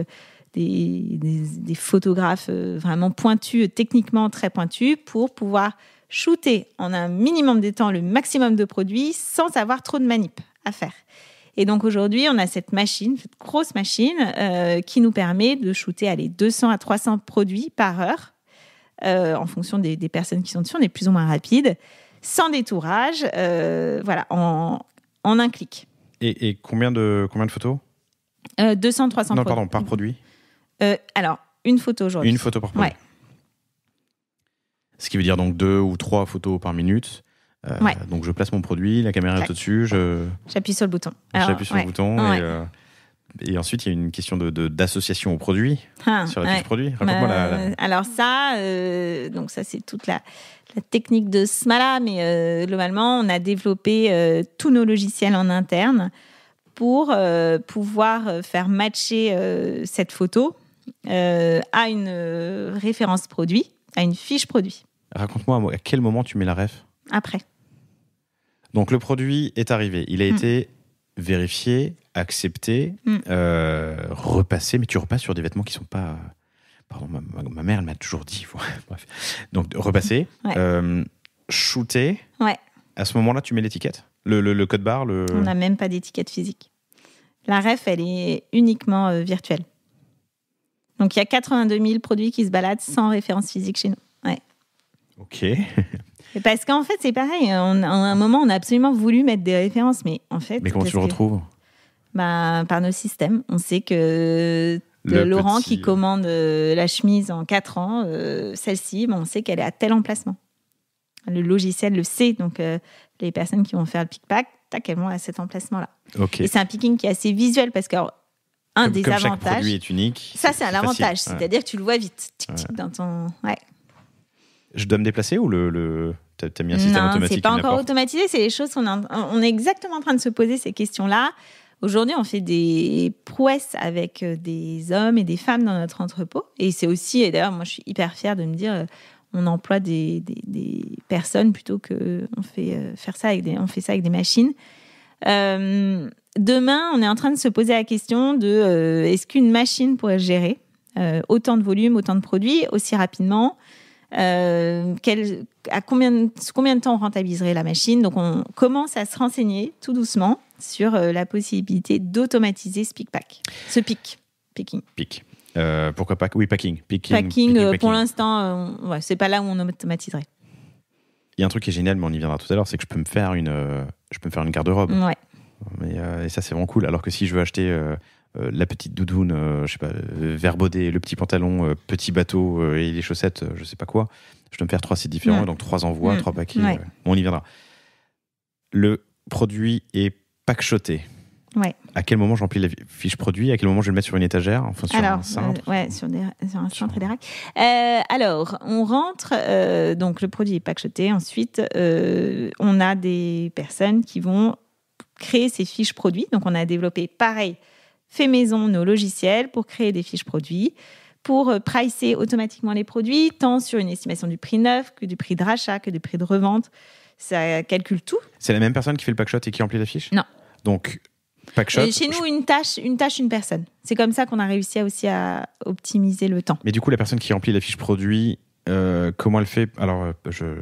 des, des, photographes vraiment pointus, techniquement très pointus, pour pouvoir shooter en un minimum de temps le maximum de produits sans avoir trop de manip à faire. Et donc aujourd'hui, on a cette machine, cette grosse machine, euh, qui nous permet de shooter allez, 200 à 300 produits par heure, euh, en fonction des, personnes qui sont dessus. On est plus ou moins rapide, sans détourage, euh, voilà, en, un clic. Et, combien, de, combien de photos 200, 300 Non, pardon, par produit Alors, une photo aujourd'hui. Une photo par produit. Ouais. Ce qui veut dire donc deux ou trois photos par minute. Euh, donc je place mon produit, la caméra est au-dessus, je... J'appuie sur le bouton. J'appuie sur le bouton euh, et, ensuite il y a une question d'association de, d'association au produit, ah, sur la fiche produit. Euh, alors ça, donc ça c'est toute la, technique de Smala, mais globalement on a développé tous nos logiciels en interne pour pouvoir faire matcher cette photo à une référence produit, à une fiche produit. Raconte-moi à quel moment tu mets la ref après. Donc le produit est arrivé, il a hmm. été vérifié, accepté, hmm. euh, repassé, mais tu repasses sur des vêtements qui sont pas... Pardon, ma, mère, m'a toujours dit. Bref. Donc repassé, euh, shooté. À ce moment-là, tu mets l'étiquette, le, code barre. On n'a même pas d'étiquette physique. La ref, elle est uniquement euh, virtuelle. Donc il y a 82 000 produits qui se baladent sans référence physique chez nous. Ouais. Ok, Parce qu'en fait, c'est pareil. On, à un moment, on a absolument voulu mettre des références, mais en fait. Mais comment tu le retrouves bah, Par nos systèmes. On sait que Laurent qui commande euh, la chemise en 4 ans, euh, celle-ci, bah, on sait qu'elle est à tel emplacement. Le logiciel le sait. Donc, euh, les personnes qui vont faire le pick-pack, tac, elles vont à cet emplacement-là. Et c'est un picking qui est assez visuel parce que. un des avantages. Chaque produit est unique. Ça, c'est un avantage. C'est-à-dire que tu le vois vite, tic, tic, dans ton. Ouais. Je dois me déplacer ou le, le... t'as mis un système non, automatique c'est pas encore automatisé, c'est les choses qu'on on est exactement en train de se poser ces questions-là. Aujourd'hui, on fait des prouesses avec euh, des hommes et des femmes dans notre entrepôt. Et c'est aussi, et d'ailleurs, moi, je suis hyper fière de me dire, euh, on emploie des, des, personnes plutôt que on fait euh, faire ça avec des, on fait ça avec des machines. demain, on est en train de se poser la question de est-ce qu'une machine pourrait gérer autant de volume, autant de produits aussi rapidement euh, à combien, combien de temps on rentabiliserait la machine. Donc on commence à se renseigner tout doucement sur euh, la possibilité d'automatiser ce pick-pack, ce pick, picking. Pick. Euh, pourquoi pas Oui, packing. Picking, packing, pour l'instant, ouais, c'est pas là où on automatiserait. Il y a un truc qui est génial, mais on y viendra tout à l'heure, c'est que je peux me faire une, je peux me faire une garde-robe. Ouais. Mais, et ça, c'est vraiment cool. Alors que si je veux acheter euh, la petite doudoune, euh, je sais pas, euh, verbodée, le petit pantalon, petit bateau et les chaussettes, je sais pas quoi. Je dois me faire trois sites différents, donc trois envois, mm. trois paquets. on y viendra. Le produit est packshoté. À quel moment j'emplis la fiche produit À quel moment je vais le mettre sur une étagère Enfin, sur alors, un sur, un racks. alors, on rentre, donc le produit est paqueté. Ensuite, on a des personnes qui vont créer ces fiches produits. Donc, on a développé, pareil, fait maison nos logiciels pour créer des fiches produits, pour euh, pricer automatiquement les produits, tant sur une estimation du prix neuf que du prix de rachat, que du prix de revente. Ça calcule tout. C'est la même personne qui fait le packshot et qui remplit la fiche Non. Donc, packshot. chez nous, une tâche, une tâche, une personne. C'est comme ça qu'on a réussi aussi à optimiser le temps. Mais du coup, la personne qui remplit la fiche produit, euh, comment elle fait Alors, euh,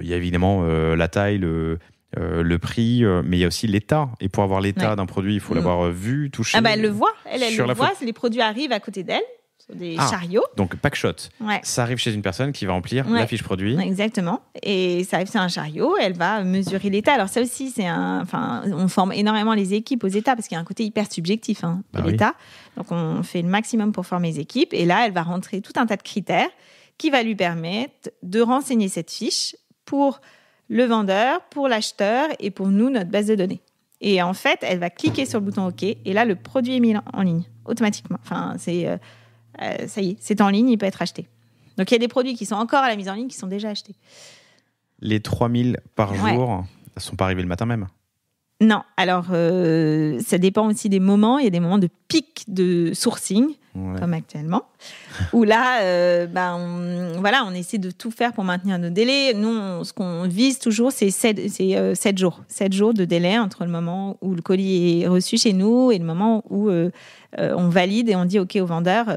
Il y a évidemment la taille, le, euh, le prix, euh, mais il y a aussi l'état. Et pour avoir l'état d'un produit, il faut mm. l'avoir euh, vu, touché. Ah bah, elle le voit, elle, le voit, les produits arrivent à côté d'elle des ah, chariots. Donc pack shot. Ça arrive chez une personne qui va remplir la fiche produit. Exactement. Et ça arrive sur un chariot, elle va mesurer l'état. Alors ça aussi, c'est un. Enfin, on forme énormément les équipes aux états parce qu'il y a un côté hyper subjectif hein, bah l'état. Donc on fait le maximum pour former les équipes. Et là, elle va rentrer tout un tas de critères qui va lui permettre de renseigner cette fiche pour le vendeur, pour l'acheteur et pour nous, notre base de données. Et en fait, elle va cliquer sur le bouton OK et là, le produit est mis en ligne automatiquement. Enfin, c'est euh, euh, ça y est, c'est en ligne, il peut être acheté. Donc il y a des produits qui sont encore à la mise en ligne qui sont déjà achetés. Les 3000 par jour ne sont pas arrivés le matin même non, alors euh, ça dépend aussi des moments. Il y a des moments de pic de sourcing, comme actuellement, où là, euh, ben, on, voilà, on essaie de tout faire pour maintenir nos délais. Nous, ce qu'on vise toujours, c'est 7, euh, jours. 7 jours de délai entre le moment où le colis est reçu chez nous et le moment où euh, on valide et on dit OK au vendeur,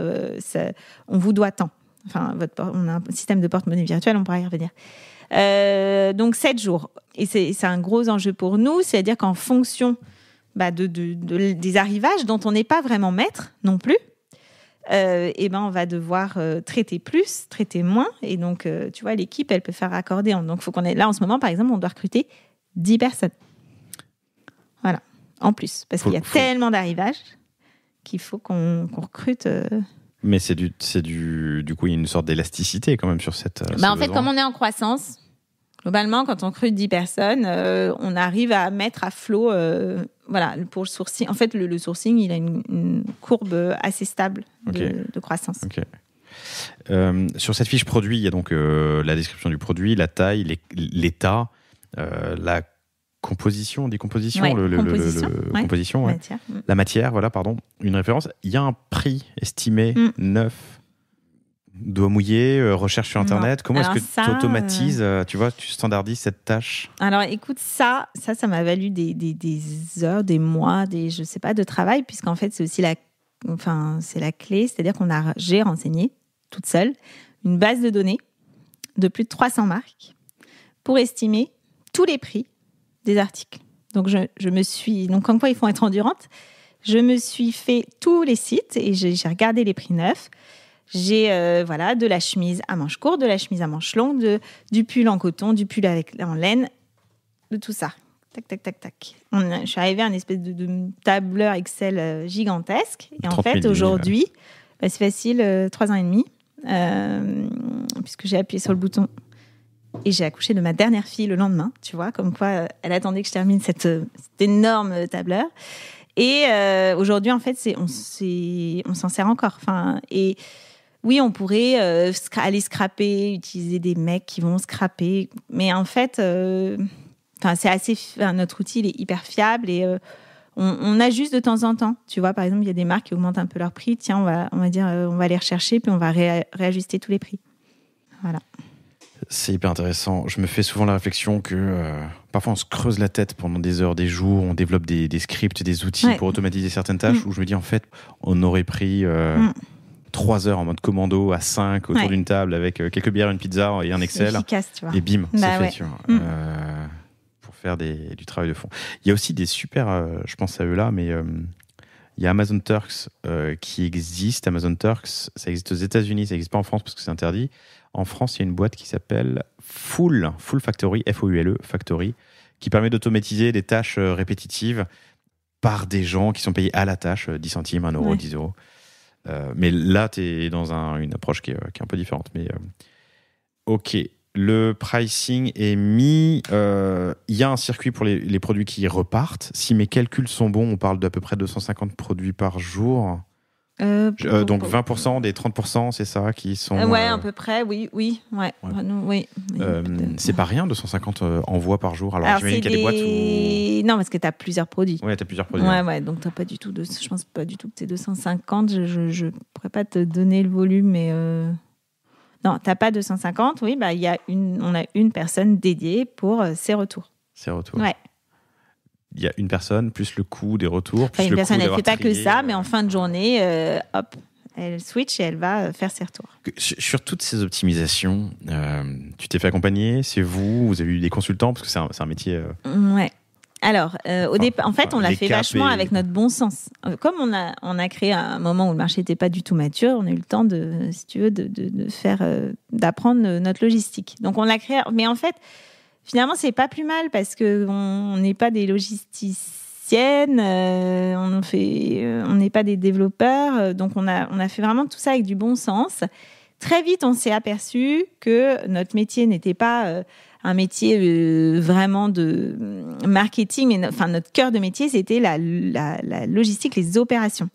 on vous doit tant. Enfin, votre, on a un système de porte-monnaie virtuelle, on pourra y revenir. donc 7 jours. Et c'est un gros enjeu pour nous, c'est-à-dire qu'en fonction bah, de, des arrivages dont on n'est pas vraiment maître non plus, et euh, eh ben on va devoir euh, traiter plus, traiter moins. Et donc, euh, tu vois, l'équipe, elle peut faire accorder. Donc, faut qu'on ait là en ce moment, par exemple, on doit recruter 10 personnes. Voilà, en plus, parce qu'il y a tellement d'arrivages qu'il faut qu'on recrute. Mais c'est du, du, du coup, il y a une sorte d'élasticité quand même sur cette. Bah, en fait, comme on est en croissance, Globalement, quand on crut 10 personnes, euh, on arrive à mettre à flot, euh, voilà, pour le sourcing. En fait, le, sourcing, il a une, courbe assez stable de, croissance. Euh, sur cette fiche produit, il y a donc la description du produit, la taille, l'état, la composition, décomposition, la matière, voilà, pardon, une référence. Il y a un prix estimé mm. neuf doit mouiller, euh, recherche sur Internet Comment est-ce que tu automatises, euh, euh, tu vois, tu standardises cette tâche Alors écoute, ça, ça, ça m'a valu des, heures, des mois, des, je sais pas, de travail, puisqu'en fait, c'est aussi la, enfin, c'est la clé, c'est-à-dire qu'on a, j'ai renseigné toute seule une base de données de plus de 300 marques pour estimer tous les prix des articles. Donc je, je me suis, donc comme quoi ils font être endurante, je me suis fait tous les sites et j'ai regardé les prix neufs. J'ai euh, voilà de la chemise à manches courtes, de la chemise à manches longues, de, du pull en coton, du pull avec, en laine, de tout ça. Tac, tac, tac, tac. On, je suis arrivée à une espèce de, tableur Excel euh, gigantesque. Et en fait, aujourd'hui, bah, c'est facile, euh, trois ans et demi, puisque j'ai appuyé sur le bouton et j'ai accouché de ma dernière fille le lendemain, tu vois, comme quoi elle attendait que je termine cette, énorme tableur. Et aujourd'hui, en fait, c'est on s'en sert encore. Enfin, et oui, on pourrait euh, aller scraper, utiliser des mecs qui vont scraper. Mais en fait, euh, enfin, c'est assez. Notre outil est hyper fiable et euh, on, ajuste de temps en temps. Tu vois, par exemple, il y a des marques qui augmentent un peu leur prix. Tiens, on va, on va dire, on va les rechercher puis on va réajuster tous les prix. Voilà. C'est hyper intéressant. Je me fais souvent la réflexion que parfois on se creuse la tête pendant des heures, des jours, on développe des, scripts, des outils pour automatiser certaines tâches mm. où je me dis en fait, on aurait pris mm. 3 heures en mode commando à 5 autour d'une table avec euh, quelques bières, une pizza et un Excel. Efficace, Et bim, bah c'est fait, tu vois. Mm. Euh, pour faire du travail de fond. Il y a aussi des super, euh, je pense à eux là, mais il y a Amazon Turks qui existe. Amazon Turks, ça existe aux États-Unis, ça n'existe pas en France parce que c'est interdit. En France, il y a une boîte qui s'appelle Full, Full Factory, F-O-U-L-E, Factory, qui permet d'automatiser des tâches répétitives par des gens qui sont payés à la tâche, 10 centimes, 1 euro, 10 euros. Euh, mais là, tu es dans une approche qui est, un peu différente. Mais euh, ok, le pricing est mis. Il euh, y a un circuit pour les, les, produits qui repartent. Si mes calculs sont bons, on parle d'à peu près 250 produits par jour. Euh, euh, donc 20% des 30%, c'est ça, qui sont... Euh, ouais, à peu près, oui, oui. Ouais. oui, c'est pas rien, 250 envois par jour. Alors, qu'il y a des boîtes Non, parce que tu as plusieurs produits. Ouais, tu as plusieurs produits. Ouais, ouais, donc t'as pas du tout... De... Je pense pas du tout que c'est 250. Je ne pourrais pas te donner le volume, mais... Non, t'as pas 250, oui, bah, y a une... on a une personne dédiée pour ses retours. Ses retours. Ouais il y a une personne, plus le coût des retours. Plus une personne, elle ne fait pas que ça, mais en euh, fin de journée, euh, hop, elle switch et elle va euh, faire ses retours. Sur toutes ces optimisations, tu t'es fait accompagner, c'est vous, vous avez eu des consultants, parce que c'est un, métier. Mm, ouais. Alors, au départ, en fait, on l'a fait vachement avec notre bon sens. Comme on a, on a créé un moment où le marché n'était pas du tout mature, on a eu le temps de, si tu veux, de, faire, d'apprendre notre logistique. Donc, on l'a créé. Mais en fait, finalement, c'est pas plus mal parce qu'on n'est pas des logisticiennes, on on n'est pas des euh, euh, développeurs, euh, donc on a, on a fait vraiment tout ça avec du bon sens. Très vite, on s'est aperçu que notre métier n'était pas un métier vraiment de marketing, mais enfin notre cœur de métier, c'était la, la, logistique, les opérations.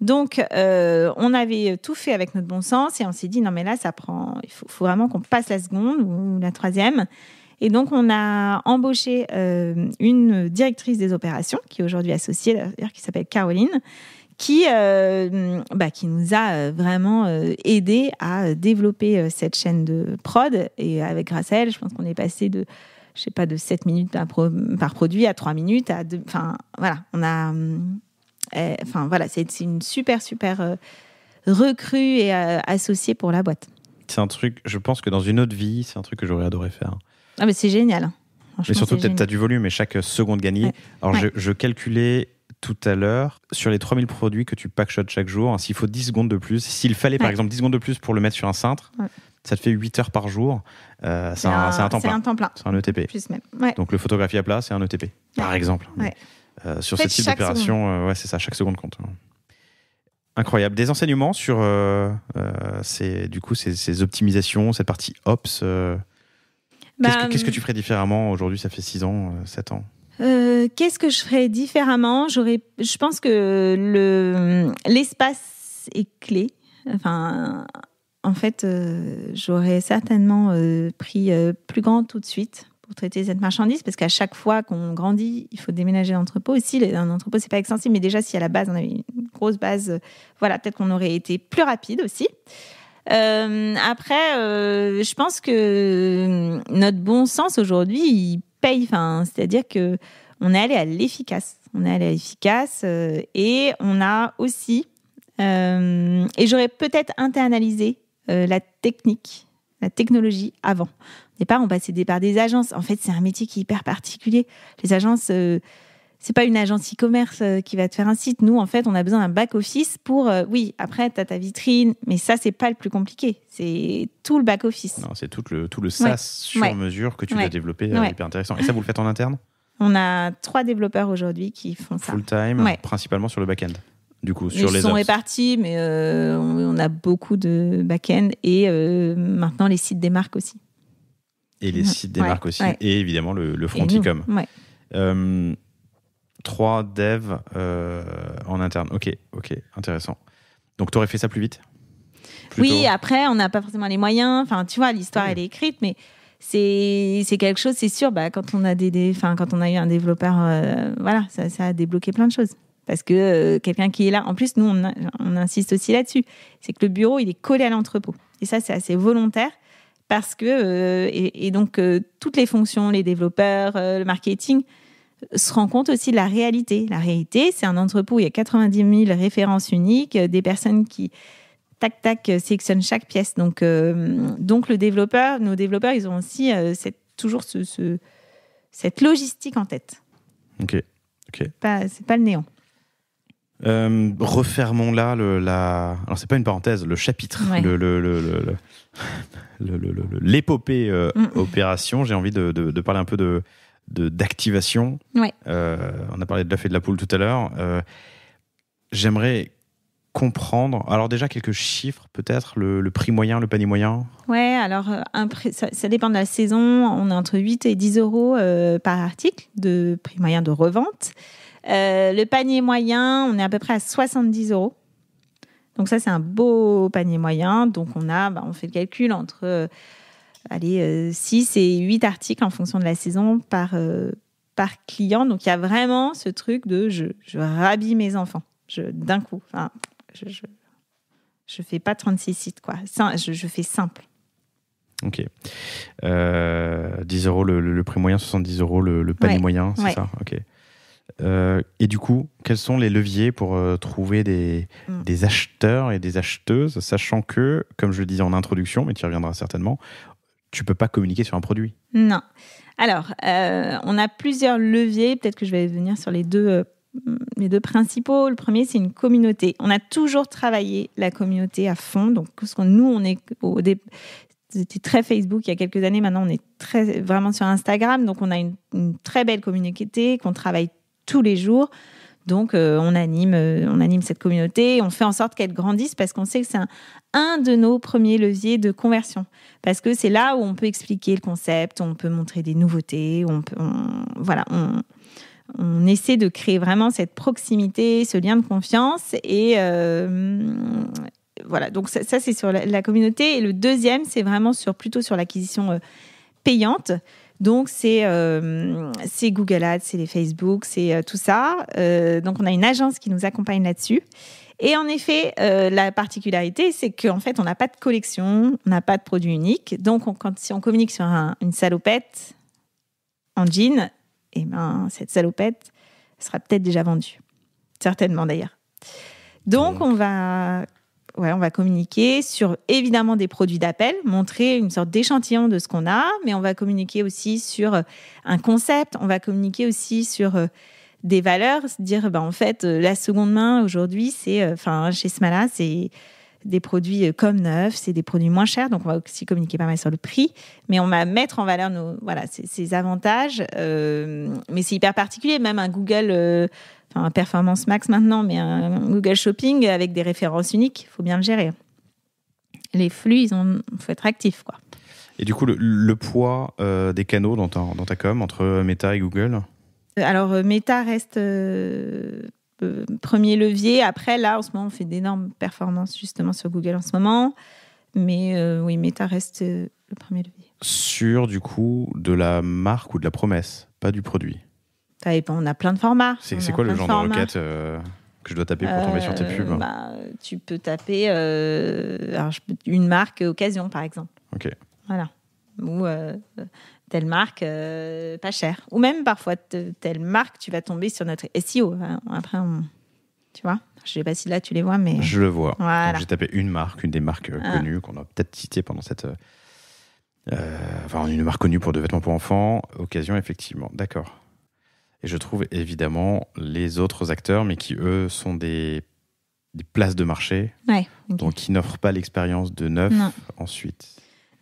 Donc, on avait tout fait avec notre bon sens et on s'est dit non mais là, ça prend. Il faut vraiment qu'on passe la seconde ou la troisième. Et donc, on a embauché euh, une directrice des opérations, qui est aujourd'hui associée, qui s'appelle Caroline, qui, euh, bah, qui nous a euh, vraiment aidé à développer cette chaîne de prod. Et avec grâce à elle, je pense qu'on est passé de, je sais pas, de 7 minutes par, produit à 3 minutes. À enfin, voilà, on a. Eh, enfin, voilà, c'est une super, super recrue et associée pour la boîte. C'est un truc, je pense que dans une autre vie, c'est un truc que j'aurais adoré faire. Ah, mais c'est génial. Hein. Mais surtout, tu as du volume et chaque euh, seconde gagnée. Alors, Je, calculais tout à l'heure sur les 3000 produits que tu packshot chaque jour. Hein, s'il faut 10 secondes de plus, s'il fallait par exemple 10 secondes de plus pour le mettre sur un cintre, ça te fait 8 heures par jour. Euh, c'est un, temps plein. C'est un temps plein. C'est un ETP. Donc, le photographie à plat, c'est un ETP, par exemple. Euh, sur ce type d'opération, ouais, c'est ça, chaque seconde compte. Incroyable. Des enseignements sur ces, du coup, ces, optimisations, cette partie ops bah, qu'est-ce, que, tu hum. ferais différemment aujourd'hui Ça fait 6 ans, 7 euh, ans euh, Qu'est-ce que je ferais différemment J'aurais, Je pense que le, hum, l'espace est clé. Enfin, en fait, euh, j'aurais certainement pris plus grand tout de suite pour traiter cette marchandise, parce qu'à chaque fois qu'on grandit, il faut déménager l'entrepôt. Aussi, un entrepôt, c'est pas extensible, mais déjà, si à la base, on avait une grosse base, voilà, peut-être qu'on aurait été plus rapide aussi. Euh, après, euh, je pense que euh, notre bon sens aujourd'hui, il paye. Enfin, c'est-à-dire que on est allé à l'efficace. On est allé à l'efficace et on a aussi. et j'aurais peut-être internalisé la technique, la technologie avant. Au départ, on passait par des agences. En fait, c'est un métier qui est hyper particulier. Les agences c'est pas une agence e-commerce euh, qui va te faire un site. Nous, en fait, on a besoin d'un back-office pour. Euh, oui, après, tu as ta vitrine, mais ça, c'est pas le plus compliqué. C'est tout le back-office. C'est tout le, tout le SaaS sur mesure que tu vas dois développer, C'est euh, hyper intéressant. Et ça, vous le faites en interne On a trois développeurs aujourd'hui qui font Full ça. Full-time, principalement sur le back-end. Du coup, sur Ils sont répartis, mais on a beaucoup de back-end et maintenant les sites des marques aussi. Et les mm. sites des marques aussi, et évidemment le, le front e-com. Trois devs euh, en interne. Ok, ok, intéressant. Donc, tu aurais fait ça plus vite Oui, après, on n'a pas forcément les moyens. Enfin, tu vois, l'histoire, elle est écrite, mais c'est, quelque chose, c'est sûr. Bah, quand, on a des, quand on a eu un développeur, euh, voilà, ça, a débloqué plein de choses. Parce que euh, quelqu'un qui est là, en plus, nous, on, insiste aussi là-dessus, c'est que le bureau, il est collé à l'entrepôt. Et ça, c'est assez volontaire parce que, et, et, donc, toutes les fonctions, les développeurs, le marketing, se rend compte aussi de la réalité. La réalité, c'est un entrepôt où il y a 90 000 références uniques, euh, des personnes qui tac tac euh, sélectionnent chaque pièce. Donc, euh, donc le développeur, nos développeurs, ils ont aussi toujours ce, cette logistique en tête. Ok, ok. C'est pas, le néant. refermons là le, la. Alors c'est pas une parenthèse, le chapitre, Le... l'épopée le, mm. opération. J'ai envie de, de, parler un peu de, d'activation. Euh, on a parlé de la fée de la poule tout à l'heure. Euh, j'aimerais comprendre. Alors déjà quelques chiffres peut-être, le, prix moyen, le panier moyen. Ouais, alors euh, ça, dépend de la saison. On est entre 8 et 10 euros par article de prix moyen de revente. le panier moyen, on est à peu près à 70 euros. Donc ça, c'est un beau panier moyen. Donc on a, bah, on fait le calcul entre allez, 6 euh, et 8 articles en fonction de la saison par, euh, par client. Donc il y a vraiment ce truc de je, je mes enfants d'un coup. Enfin, je, je, fais pas 36 sites, quoi. je, je fais simple. Ok. 10 euh, euros le, prix moyen, 70 euros le, panier moyen, c'est ça Ok. et du coup, quels sont les leviers pour trouver des, mm. des, acheteurs et des acheteuses, sachant que, comme je le disais en introduction, mais tu y reviendras certainement, tu peux pas communiquer sur un produit. Non. Alors, euh, on a plusieurs leviers. Peut-être que je vais venir sur les deux, euh, les deux principaux. Le premier, c'est une communauté. On a toujours travaillé la communauté à fond. Donc, parce que nous, on est au très Facebook il y a quelques années. Maintenant, on est très, vraiment sur Instagram. Donc, on a une, une très belle communauté qu'on travaille tous les jours. Donc, euh, on, anime, euh, on anime cette communauté, on fait en sorte qu'elle grandisse parce qu'on sait que c'est un, de nos premiers leviers de conversion. Parce que c'est là où on peut expliquer le concept, on peut montrer des nouveautés, on, voilà, on, essaie de créer vraiment cette proximité, ce lien de confiance. Et euh, voilà, donc ça, c'est sur la, la, communauté. Et le deuxième, c'est vraiment sur, plutôt sur l'acquisition payante. Donc, c'est euh, Google Ads, c'est les Facebook, c'est euh, tout ça. Euh, donc, on a une agence qui nous accompagne là-dessus. Et en effet, euh, la particularité, c'est qu'en fait, on n'a pas de collection, on n'a pas de produit unique. Donc, quand, si on communique sur une salopette en jean, eh ben, cette salopette sera peut-être déjà vendue. Certainement d'ailleurs. Donc, mmh. on va on va communiquer sur évidemment des produits d'appel, montrer une sorte d'échantillon de ce qu'on a, mais on va communiquer aussi sur euh, un concept, on va communiquer aussi sur euh, des valeurs, se dire ben, en fait euh, la seconde main aujourd'hui c'est enfin chez Smala c'est des produits euh, comme neuf, c'est des produits moins chers, donc on va aussi communiquer pas mal sur le prix, mais on va mettre en valeur nos, voilà, ces, avantages. Euh, mais c'est hyper particulier, même un Google, euh, enfin un Performance Max maintenant, mais un Google Shopping avec des références uniques, il faut bien le gérer. Les flux, ils ont, faut être actif, quoi. Et du coup, le, poids des canaux dans ta, dans com entre Meta et Google alors, Meta reste euh, premier levier. Après, là, en ce moment, on fait d'énormes performances justement sur Google en ce moment. Mais oui euh, oui, Meta reste euh, le premier levier. Sur, du coup, de la marque ou de la promesse, pas du produit on a plein de formats. C'est, quoi le genre de, requête que je dois taper pour tomber sur tes pubs hein bah, Tu peux taper une marque occasion, par exemple. Ok. Voilà. Ou telle marque euh, pas chère. Ou même parfois telle marque, tu vas tomber sur notre SEO. Après, tu vois. Je sais pas si là tu les vois, mais je le vois. J'ai tapé une marque, une des marques euh, ah. connues qu'on a peut-être citées pendant cette. Euh, enfin, une marque connue pour de vêtements pour enfants, occasion effectivement. D'accord. Et je trouve évidemment les autres acteurs, mais qui eux sont des, places de marché, donc qui n'offrent pas l'expérience de neuf ensuite.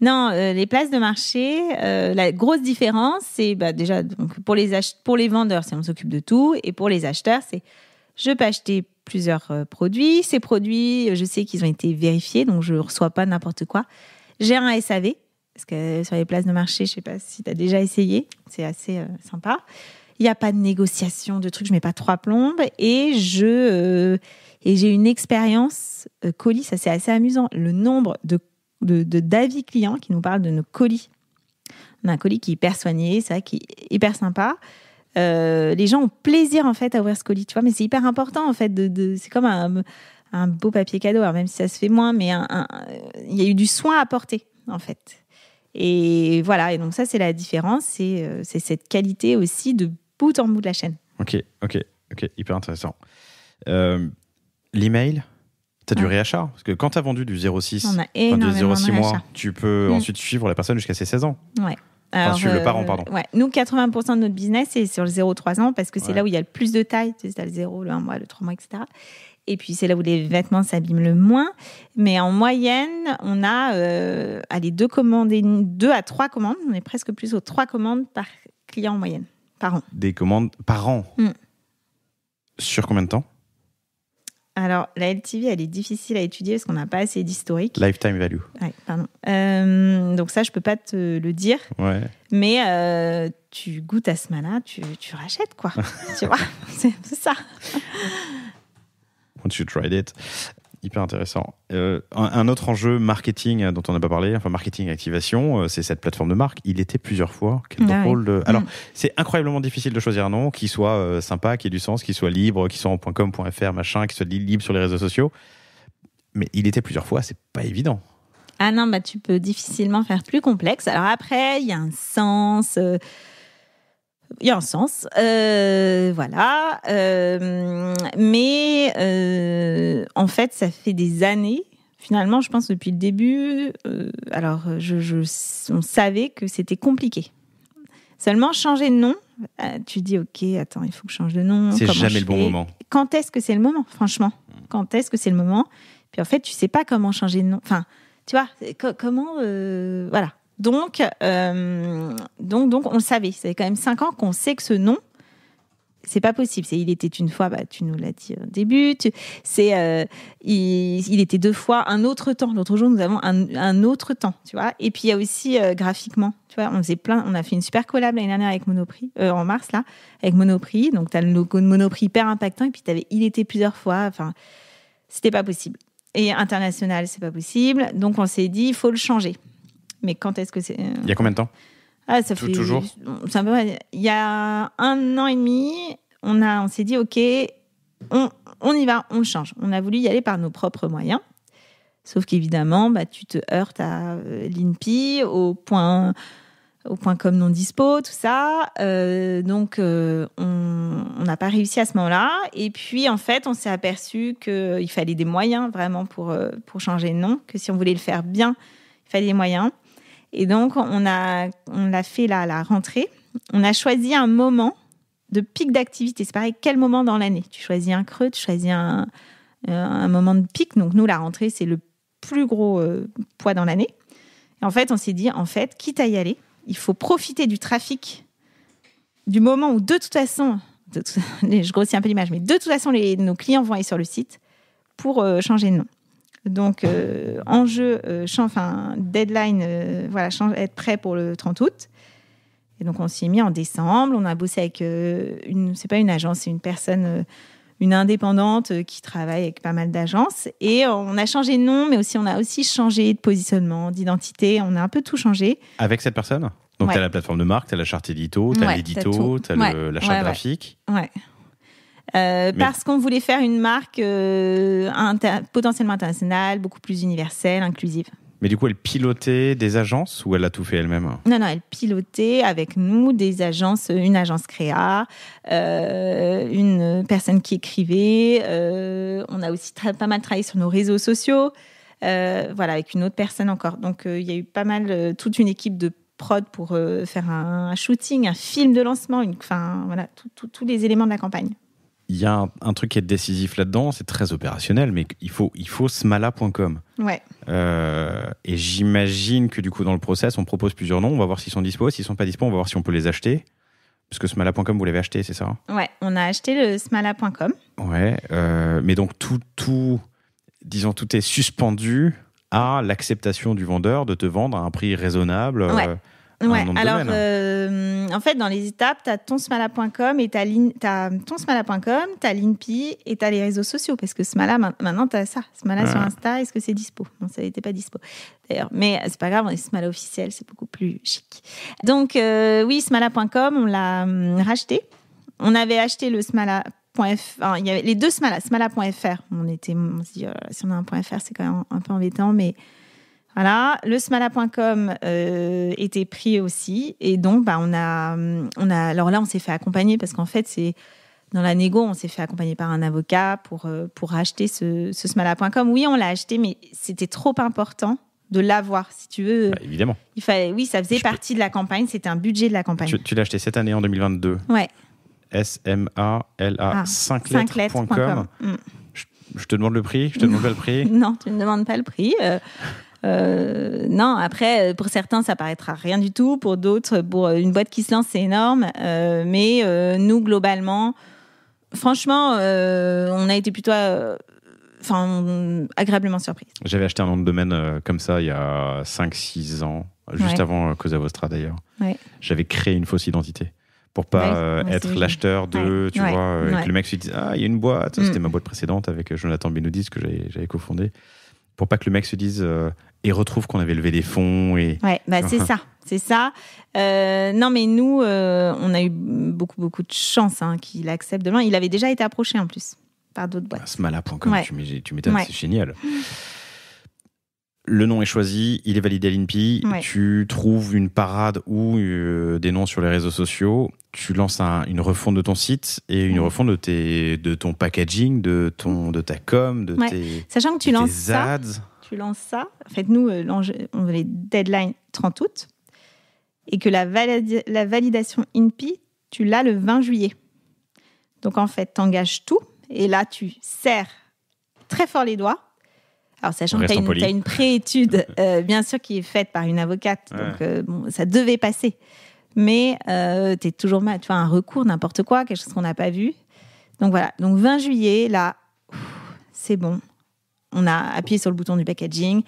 Non, euh, les places de marché, euh, la grosse différence, c'est bah, déjà pour, les pour les vendeurs, c'est on s'occupe de tout, et pour les acheteurs, c'est je peux acheter plusieurs euh, produits. Ces produits, je sais qu'ils ont été vérifiés, donc je ne reçois pas n'importe quoi. J'ai un SAV, parce que sur les places de marché, je ne sais pas si tu as déjà essayé, c'est assez sympa. Il n'y a pas de négociation de trucs, je mets pas trois plombes, et je et j'ai une expérience colis, ça c'est assez amusant. Le nombre de de, d'avis clients qui nous parlent de nos colis. On a un colis qui est hyper soigné, ça, qui est hyper sympa. Euh, les gens ont plaisir en fait à ouvrir ce colis, tu vois, mais c'est hyper important en fait. c'est comme un, beau papier cadeau, même si ça se fait moins, mais euh, il y a eu du soin à porter en fait. Et voilà, et donc ça c'est la différence, c'est, euh, cette qualité aussi de bout en bout de la chaîne. Ok, ok, ok, hyper intéressant. l'email T'as du réachat Parce que quand t'as vendu du 06, et 06 mois, tu peux mm. ensuite suivre la personne jusqu'à ses 16 ans. Ouais. suivre le euh, parent, pardon. Ouais. Nous, 80% de notre business est sur le 0,3 ans parce que c'est là où il y a le plus de taille. C'est as le 0, le 1 mois, le 3 mois, etc. Et puis, c'est là où les vêtements s'abîment le moins. Mais en moyenne, on a euh, deux, commandes deux à trois commandes. On est presque plus aux trois commandes par client en moyenne, par an. Des commandes par an mm. Sur combien de temps alors, la LTV, elle est difficile à étudier parce qu'on n'a pas assez d'historique. Lifetime value. Oui, pardon. Euh, donc ça, je peux pas te le dire. Ouais. Mais euh, tu goûtes à ce malin, tu, tu rachètes, quoi. tu vois, c'est ça. Once you tried it hyper intéressant. Euh, un, autre enjeu marketing euh, dont on n'a pas parlé, enfin marketing activation, euh, c'est cette plateforme de marque. Il était plusieurs fois. Quel drôle ah de... Alors, mm. c'est incroyablement difficile de choisir un nom qui soit sympa, qui ait du sens, qui soit libre, qui soit en .com, .fr, machin, qui soit libre sur les réseaux sociaux. Mais il était plusieurs fois, c'est pas évident. Ah non, bah tu peux difficilement faire plus complexe. Alors après, il y a un sens. Il y a un sens, euh, voilà. Euh, mais euh, en fait, ça fait des années. Finalement, je pense depuis le début. alors, je, on savait que c'était compliqué. Seulement, changer de nom, tu dis ok, attends, il faut que je change de nom. C'est jamais le bon moment. Quand est-ce que c'est le moment, franchement Quand est-ce que c'est le moment Puis en fait, tu sais pas comment changer de nom. Enfin, tu vois, comment, voilà. Euh, donc, donc, on le savait. Ça fait quand même cinq ans qu'on sait que ce nom, c'est pas possible. C'est il était une fois, bah, tu nous l'as dit au début. c'est euh, il, était deux fois un autre temps. L'autre jour, nous avons un, autre temps, tu vois. Et puis il y a aussi euh, graphiquement, tu vois, on faisait plein. On a fait une super collab l'année dernière avec Monoprix en mars là, avec Monoprix. Donc tu as le logo de Monoprix hyper impactant. Et puis tu avais il était plusieurs fois. Enfin, c'était pas possible. Et international, c'est pas possible. Donc on s'est dit, il faut le changer. Mais quand est-ce que c'est. Euh, il y a combien de temps ah, ça fait, Toujours ça, Il y a un an et demi, on, a, on s'est dit OK, on, on, y va, on change. On a voulu y aller par nos propres moyens. Sauf qu'évidemment, bah, tu te heurtes à euh, l'INPI, au point, au point comme non dispo, tout ça. Euh, donc, on n'a pas réussi à ce moment-là. Et puis, en fait, on s'est aperçu qu'il fallait des moyens vraiment pour, pour changer de nom, que si on voulait le faire bien, il fallait des moyens. Et donc, on a, on l'a fait la rentrée. On a choisi un moment de pic d'activité. C'est pareil, quel moment dans l'année Tu choisis un creux, tu choisis euh, un, moment de pic. Donc, nous, la rentrée, c'est le plus gros euh, poids dans l'année. Et en fait, on s'est dit, en fait, quitte à y aller, il faut profiter du trafic du moment où, de toute façon, je grossis un peu l'image, mais de toute façon, les, nos clients vont aller sur le site pour euh, changer de nom. Donc, euh, enjeu, euh, enfin deadline, euh, voilà, être prêt pour le 30 août. Et donc, on s'y est mis en décembre. On a bossé avec une, c'est pas une agence, c'est une personne, une indépendante qui travaille avec pas mal d'agences. Et on a changé de nom, mais aussi on a aussi changé de positionnement, d'identité. On a un peu tout changé. Avec cette personne donc, tu as la plateforme de marque, tu as la charte édito, tu as l'édito, tu as, la charte graphique. Ouais. Euh, parce qu'on voulait faire une marque euh, potentiellement internationale, beaucoup plus universelle, inclusive. Mais du coup, elle pilotait des agences ou elle a tout fait elle-même Non, non, elle pilotait avec nous des agences, euh, une agence créa, une personne qui écrivait. on a aussi pas mal travaillé sur nos réseaux sociaux, voilà, avec une autre personne encore. Donc, il y a eu pas mal, toute une équipe de prod pour faire un, shooting, un film de lancement, enfin, voilà, tous les éléments de la campagne il y a un, truc qui est décisif là-dedans, c'est très opérationnel, mais il faut, il faut smala.com. Ouais. Euh, et j'imagine que du coup, dans le process, on propose plusieurs noms, on va voir s'ils sont dispo, s'ils sont pas dispo, on va voir si on peut les acheter. Parce que smala.com, vous l'avez acheté, c'est ça hein Ouais, on a acheté le smala.com. Ouais, euh, mais donc tout, tout, disons, tout est suspendu à l'acceptation du vendeur de te vendre à un prix raisonnable. Euh, ouais. Ouais, alors euh, en fait, dans les étapes, tu as tonsmala.com et tu as, l'INPI et tu as les réseaux sociaux parce que Smala, maintenant, tu as ça. Smala sur Insta, est-ce que c'est dispo Non, ça n'était pas dispo d'ailleurs. Mais c'est pas grave, on est Smala officiel, c'est beaucoup plus chic. Donc, euh, oui, smala.com, on l'a hum, racheté. On avait acheté le Smala.fr, il y avait les deux Smala, smala.fr. On était, dit, euh, si on a un .fr, c'est quand même un peu embêtant, mais voilà, le smala.com euh, était pris aussi. Et donc, bah, on, a, on a. Alors là, on s'est fait accompagner parce qu'en fait, c'est dans la négo, on s'est fait accompagner par un avocat pour, euh, pour acheter ce, smala.com. Oui, on l'a acheté, mais c'était trop important de l'avoir, si tu veux. Bah, évidemment. Il fallait, oui, ça faisait partie de la campagne, c'était un budget de la campagne. Tu, l'as acheté cette année, en 2022 Ouais. S-M-A-L-A, 5 lettres.com je te demande le prix, je te demande pas le prix. Non, tu ne demandes pas le prix. Euh. Euh, non, après, euh, pour certains, ça paraîtra rien du tout. Pour d'autres, pour euh, une boîte qui se lance, c'est énorme. mais nous, globalement, franchement, on a été plutôt enfin, agréablement surpris. J'avais acheté un nom de domaine comme ça il y a 5-6 ans, juste avant Cosa Vostra d'ailleurs. J'avais créé une fausse identité pour pas être l'acheteur de, tu vois, et que le mec se dise ah il y a une boîte, c'était mm. ma boîte précédente avec Jonathan Benoudis que j'avais cofondé, pour pas que le mec se dise et retrouve qu'on avait levé des fonds. Et... Ouais, bah c'est ça. C'est ça. Euh, non, mais nous, euh, on a eu beaucoup, beaucoup de chance hein, qu'il accepte de loin. Il avait déjà été approché en plus par d'autres boîtes. Ah, Smala.com, tu m'étonnes, c'est génial. Le nom est choisi, il est validé à l'INPI. Tu trouves une parade ou euh, des noms sur les réseaux sociaux. Tu lances une refonte de ton site et une refonte de, tes, de ton packaging, de, ton, de ta com, de tes. Sachant que tu lances. Ads tu lances ça, en fait, nous, euh, on les deadline 30 août, et que la, la validation INPI, tu l'as le 20 juillet. Donc, en fait, tu engages tout, et là, tu serres très fort les doigts. Alors, sachant que tu as, une, préétude, euh, bien sûr, qui est faite par une avocate, donc euh, ça devait passer. Mais euh, tu es toujours mal, tu vois, un recours, n'importe quoi, quelque chose qu'on n'a pas vu. Donc voilà, donc 20 juillet, là, c'est bon on a appuyé sur le bouton du packaging.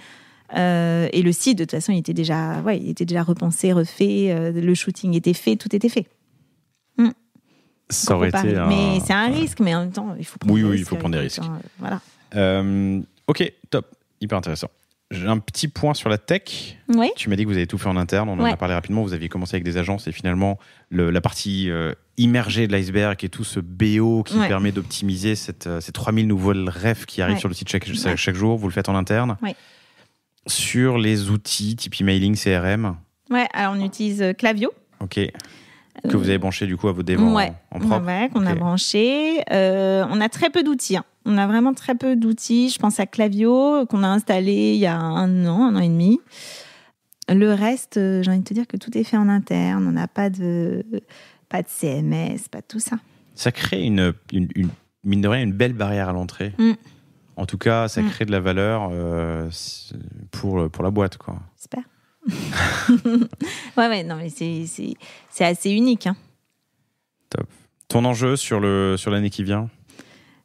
Euh, et le site, de toute façon, il était déjà, ouais, il était déjà repensé, refait. Euh, le shooting était fait, tout était fait. Hmm. Ça aurait été Mais c'est un risque, mais en même temps, il faut prendre oui, des oui, il faut prendre des risques. Euh, ok, top. Hyper intéressant. J'ai un petit point sur la tech. Oui. Tu m'as dit que vous avez tout fait en interne. On en a parlé rapidement. Vous aviez commencé avec des agences et finalement, la partie euh, immergée de l'iceberg et tout ce BO qui permet d'optimiser euh, ces 3000 nouveaux refs qui arrivent sur le site chaque, chaque, jour, vous le faites en interne. Sur les outils type emailing, CRM. Ouais, alors on utilise Clavio. Euh, OK. Que vous avez branché du coup à vos démons en, en propre. qu'on a branché. on a très peu d'outils. Hein on a vraiment très peu d'outils. Je pense à Clavio euh, qu'on a installé il y a un an, un an et demi. Le reste, euh, j'ai envie de te dire que tout est fait en interne. On n'a pas de, pas de CMS, pas de tout ça. Ça crée une, une mine de rien, une belle barrière à l'entrée. Mm. En tout cas, ça mm. crée de la valeur euh, pour, pour la boîte, quoi. J'espère. ouais, non, mais c'est assez unique. Hein. Top. Ton enjeu sur l'année sur qui vient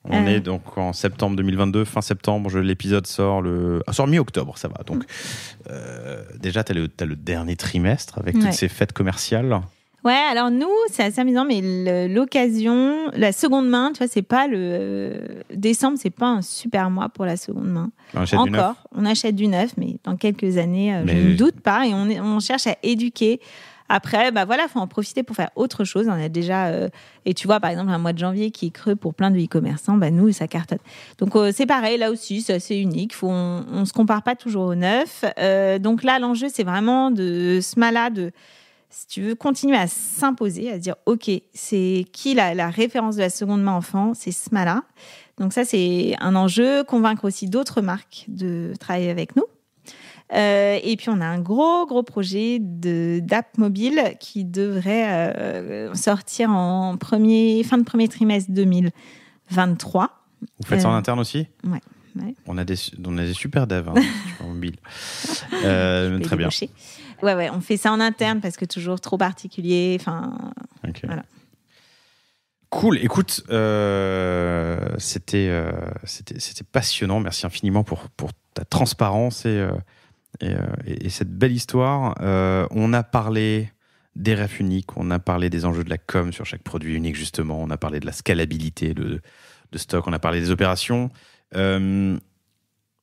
on ah. est donc en septembre 2022, fin septembre. L'épisode sort le ah, sort mi-octobre, ça va. Donc mm. euh, déjà, tu as, le dernier trimestre avec toutes ces fêtes commerciales. Ouais, alors nous, c'est assez amusant, mais l'occasion, la seconde main, tu vois, c'est pas le. Décembre, c'est pas un super mois pour la seconde main. Encore, on achète du neuf, mais dans quelques années, euh, je ne doute pas. Et on cherche à éduquer après, bah voilà, faut en profiter pour faire autre chose. On a déjà euh, et tu vois par exemple un mois de janvier qui est creux pour plein de e-commerçants, bah nous ça cartonne. Donc euh, c'est pareil là aussi, c'est unique. Faut, on, ne se compare pas toujours au neuf. Euh, donc là l'enjeu c'est vraiment de ce malade. de si tu veux continuer à s'imposer, à se dire, OK, c'est qui la, la, référence de la seconde main enfant C'est ce là Donc ça, c'est un enjeu, convaincre aussi d'autres marques de travailler avec nous. Euh, et puis on a un gros gros projet de d'app mobile qui devrait euh, sortir en premier fin de premier trimestre 2023. Vous faites ça en euh, interne aussi Ouais. On, a des, on a des super devs en hein, mobile. très bien. Ouais, ouais, on fait ça en interne parce que toujours trop particulier. Enfin, Cool. Écoute, c'était, c'était, passionnant. Merci infiniment pour, pour ta transparence et euh, et, cette belle histoire, euh, on a parlé des refs uniques, on a parlé des enjeux de la com sur chaque produit unique, justement, on a parlé de la scalabilité de, stock, on a parlé des opérations. Euh,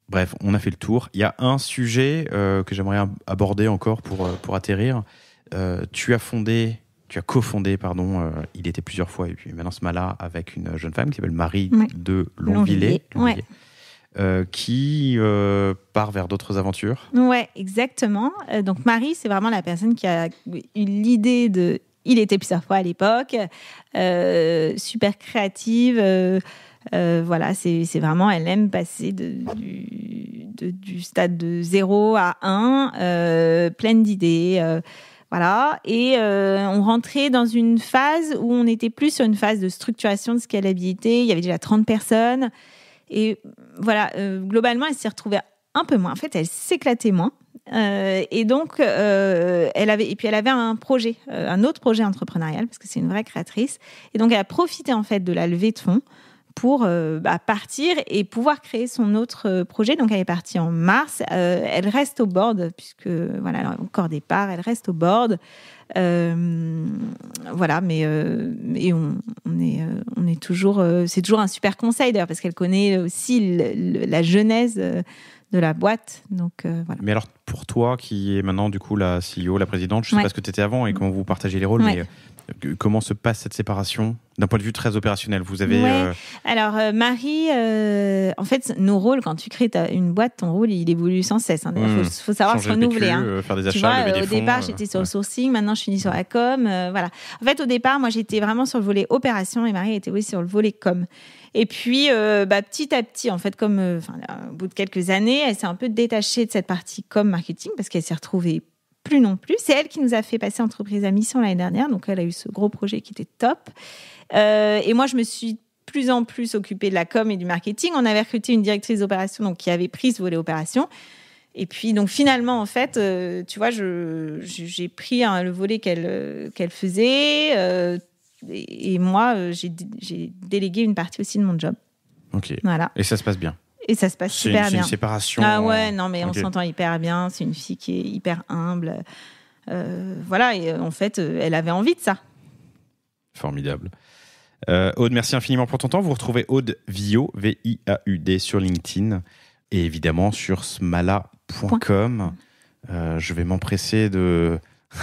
bref, on a fait le tour. Il y a un sujet que j'aimerais aborder encore pour, pour atterrir. tu as fondé, tu as cofondé, pardon, il était plusieurs fois, et puis maintenant ce là avec une jeune femme qui s'appelle Marie de Longvillers. Euh, qui euh, part vers d'autres aventures. Ouais, exactement. Euh, donc Marie, c'est vraiment la personne qui a eu l'idée de. Il était plusieurs fois à l'époque, super créative. voilà, c'est vraiment, elle aime passer de, du, stade de 0 à 1, pleine d'idées. voilà, et on rentrait dans une phase où on était plus sur une phase de structuration de scalabilité. Il y avait déjà 30 personnes. Et voilà, euh, globalement, elle s'est retrouvée un peu moins. En fait, elle s'éclatait moins. Euh, et donc, euh, elle avait, et puis elle avait un projet, un autre projet entrepreneurial, parce que c'est une vraie créatrice. Et donc, elle a profité en fait de la levée de fonds pour euh, bah, partir et pouvoir créer son autre euh, projet. Donc elle est partie en mars. Euh, elle reste au board puisque voilà encore départ. Elle reste au board. voilà, mais on, est on est toujours c'est toujours un super conseil d'ailleurs parce qu'elle connaît aussi la genèse de la boîte. Donc voilà. Mais alors pour toi qui est maintenant du coup la CEO, la présidente, je sais pas ce que tu étais avant et mm. comment vous partagez les rôles, mais Comment se passe cette séparation d'un point de vue très opérationnel Vous avez. Euh, Alors, euh, Marie, euh, en fait, nos rôles, quand tu crées une boîte, ton rôle, il évolue sans cesse. Il hein. hmm. faut, savoir se renouveler. Hein. faire au départ, j'étais sur le sourcing, maintenant, je finis sur la com. voilà. En fait, au départ, moi, j'étais vraiment sur le volet opération et Marie était aussi sur le volet com. Et puis, bah, petit à petit, en fait, comme au bout de quelques années, elle s'est un peu détachée de cette partie com marketing parce qu'elle s'est retrouvée plus non plus. C'est elle qui nous a fait passer entreprise à mission l'année dernière, donc elle a eu ce gros projet qui était top. Euh, et moi, je me suis plus en plus occupée de la com et du marketing. On avait recruté une directrice d'opération, qui avait pris ce volet opération. Et puis, donc finalement, en fait, euh, tu vois, j'ai pris hein, le volet qu'elle euh, faisait. et, moi, j'ai délégué une partie aussi de mon job. Ok. Voilà. Et ça se passe bien. Et ça se passe super bien. C'est une séparation. Ah ouais, non, mais on s'entend hyper bien. C'est une fille qui est hyper humble. Euh, voilà, et euh, en fait, euh, elle avait envie de ça. Formidable. Aude, merci infiniment pour ton temps. Vous retrouvez Aude Vio, V-I-A-U-D, sur LinkedIn et évidemment sur smala.com. je vais m'empresser de.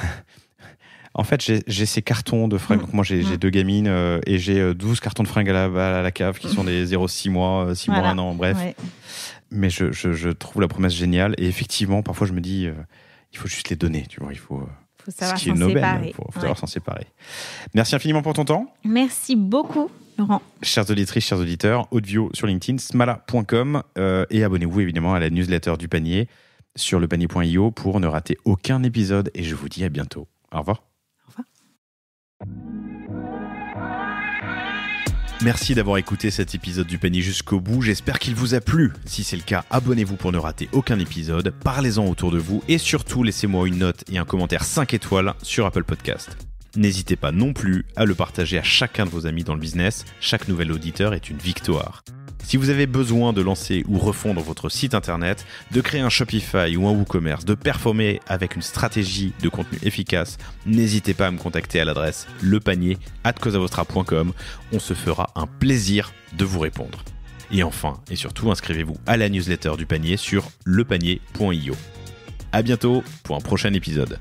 En fait, j'ai ces cartons de fringues. Mmh. moi, j'ai mmh. deux gamines euh, et j'ai 12 euh, cartons de fringues à la, à la cave qui sont mmh. des 0,6 mois, 6 euh, mois, 1 an, bref. Mais je, trouve la promesse géniale. Et effectivement, parfois, je me dis, il faut juste les donner, tu vois. Il faut. faut savoir s'en séparer. Il faut, s'en séparer. Merci infiniment pour ton temps. Merci beaucoup. Laurent. Chers auditrices, chers auditeurs, Audio sur LinkedIn, smala.com et abonnez-vous évidemment à la newsletter du panier sur lepanier.io pour ne rater aucun épisode et je vous dis à bientôt. Au revoir. Merci d'avoir écouté cet épisode du Penny jusqu'au bout, j'espère qu'il vous a plu. Si c'est le cas, abonnez-vous pour ne rater aucun épisode, parlez-en autour de vous et surtout laissez-moi une note et un commentaire 5 étoiles sur Apple Podcast. N'hésitez pas non plus à le partager à chacun de vos amis dans le business, chaque nouvel auditeur est une victoire. Si vous avez besoin de lancer ou refondre votre site internet, de créer un Shopify ou un WooCommerce, de performer avec une stratégie de contenu efficace, n'hésitez pas à me contacter à l'adresse lepanier@cosavostra.com. On se fera un plaisir de vous répondre. Et enfin, et surtout, inscrivez-vous à la newsletter du panier sur lepanier.io. À bientôt pour un prochain épisode.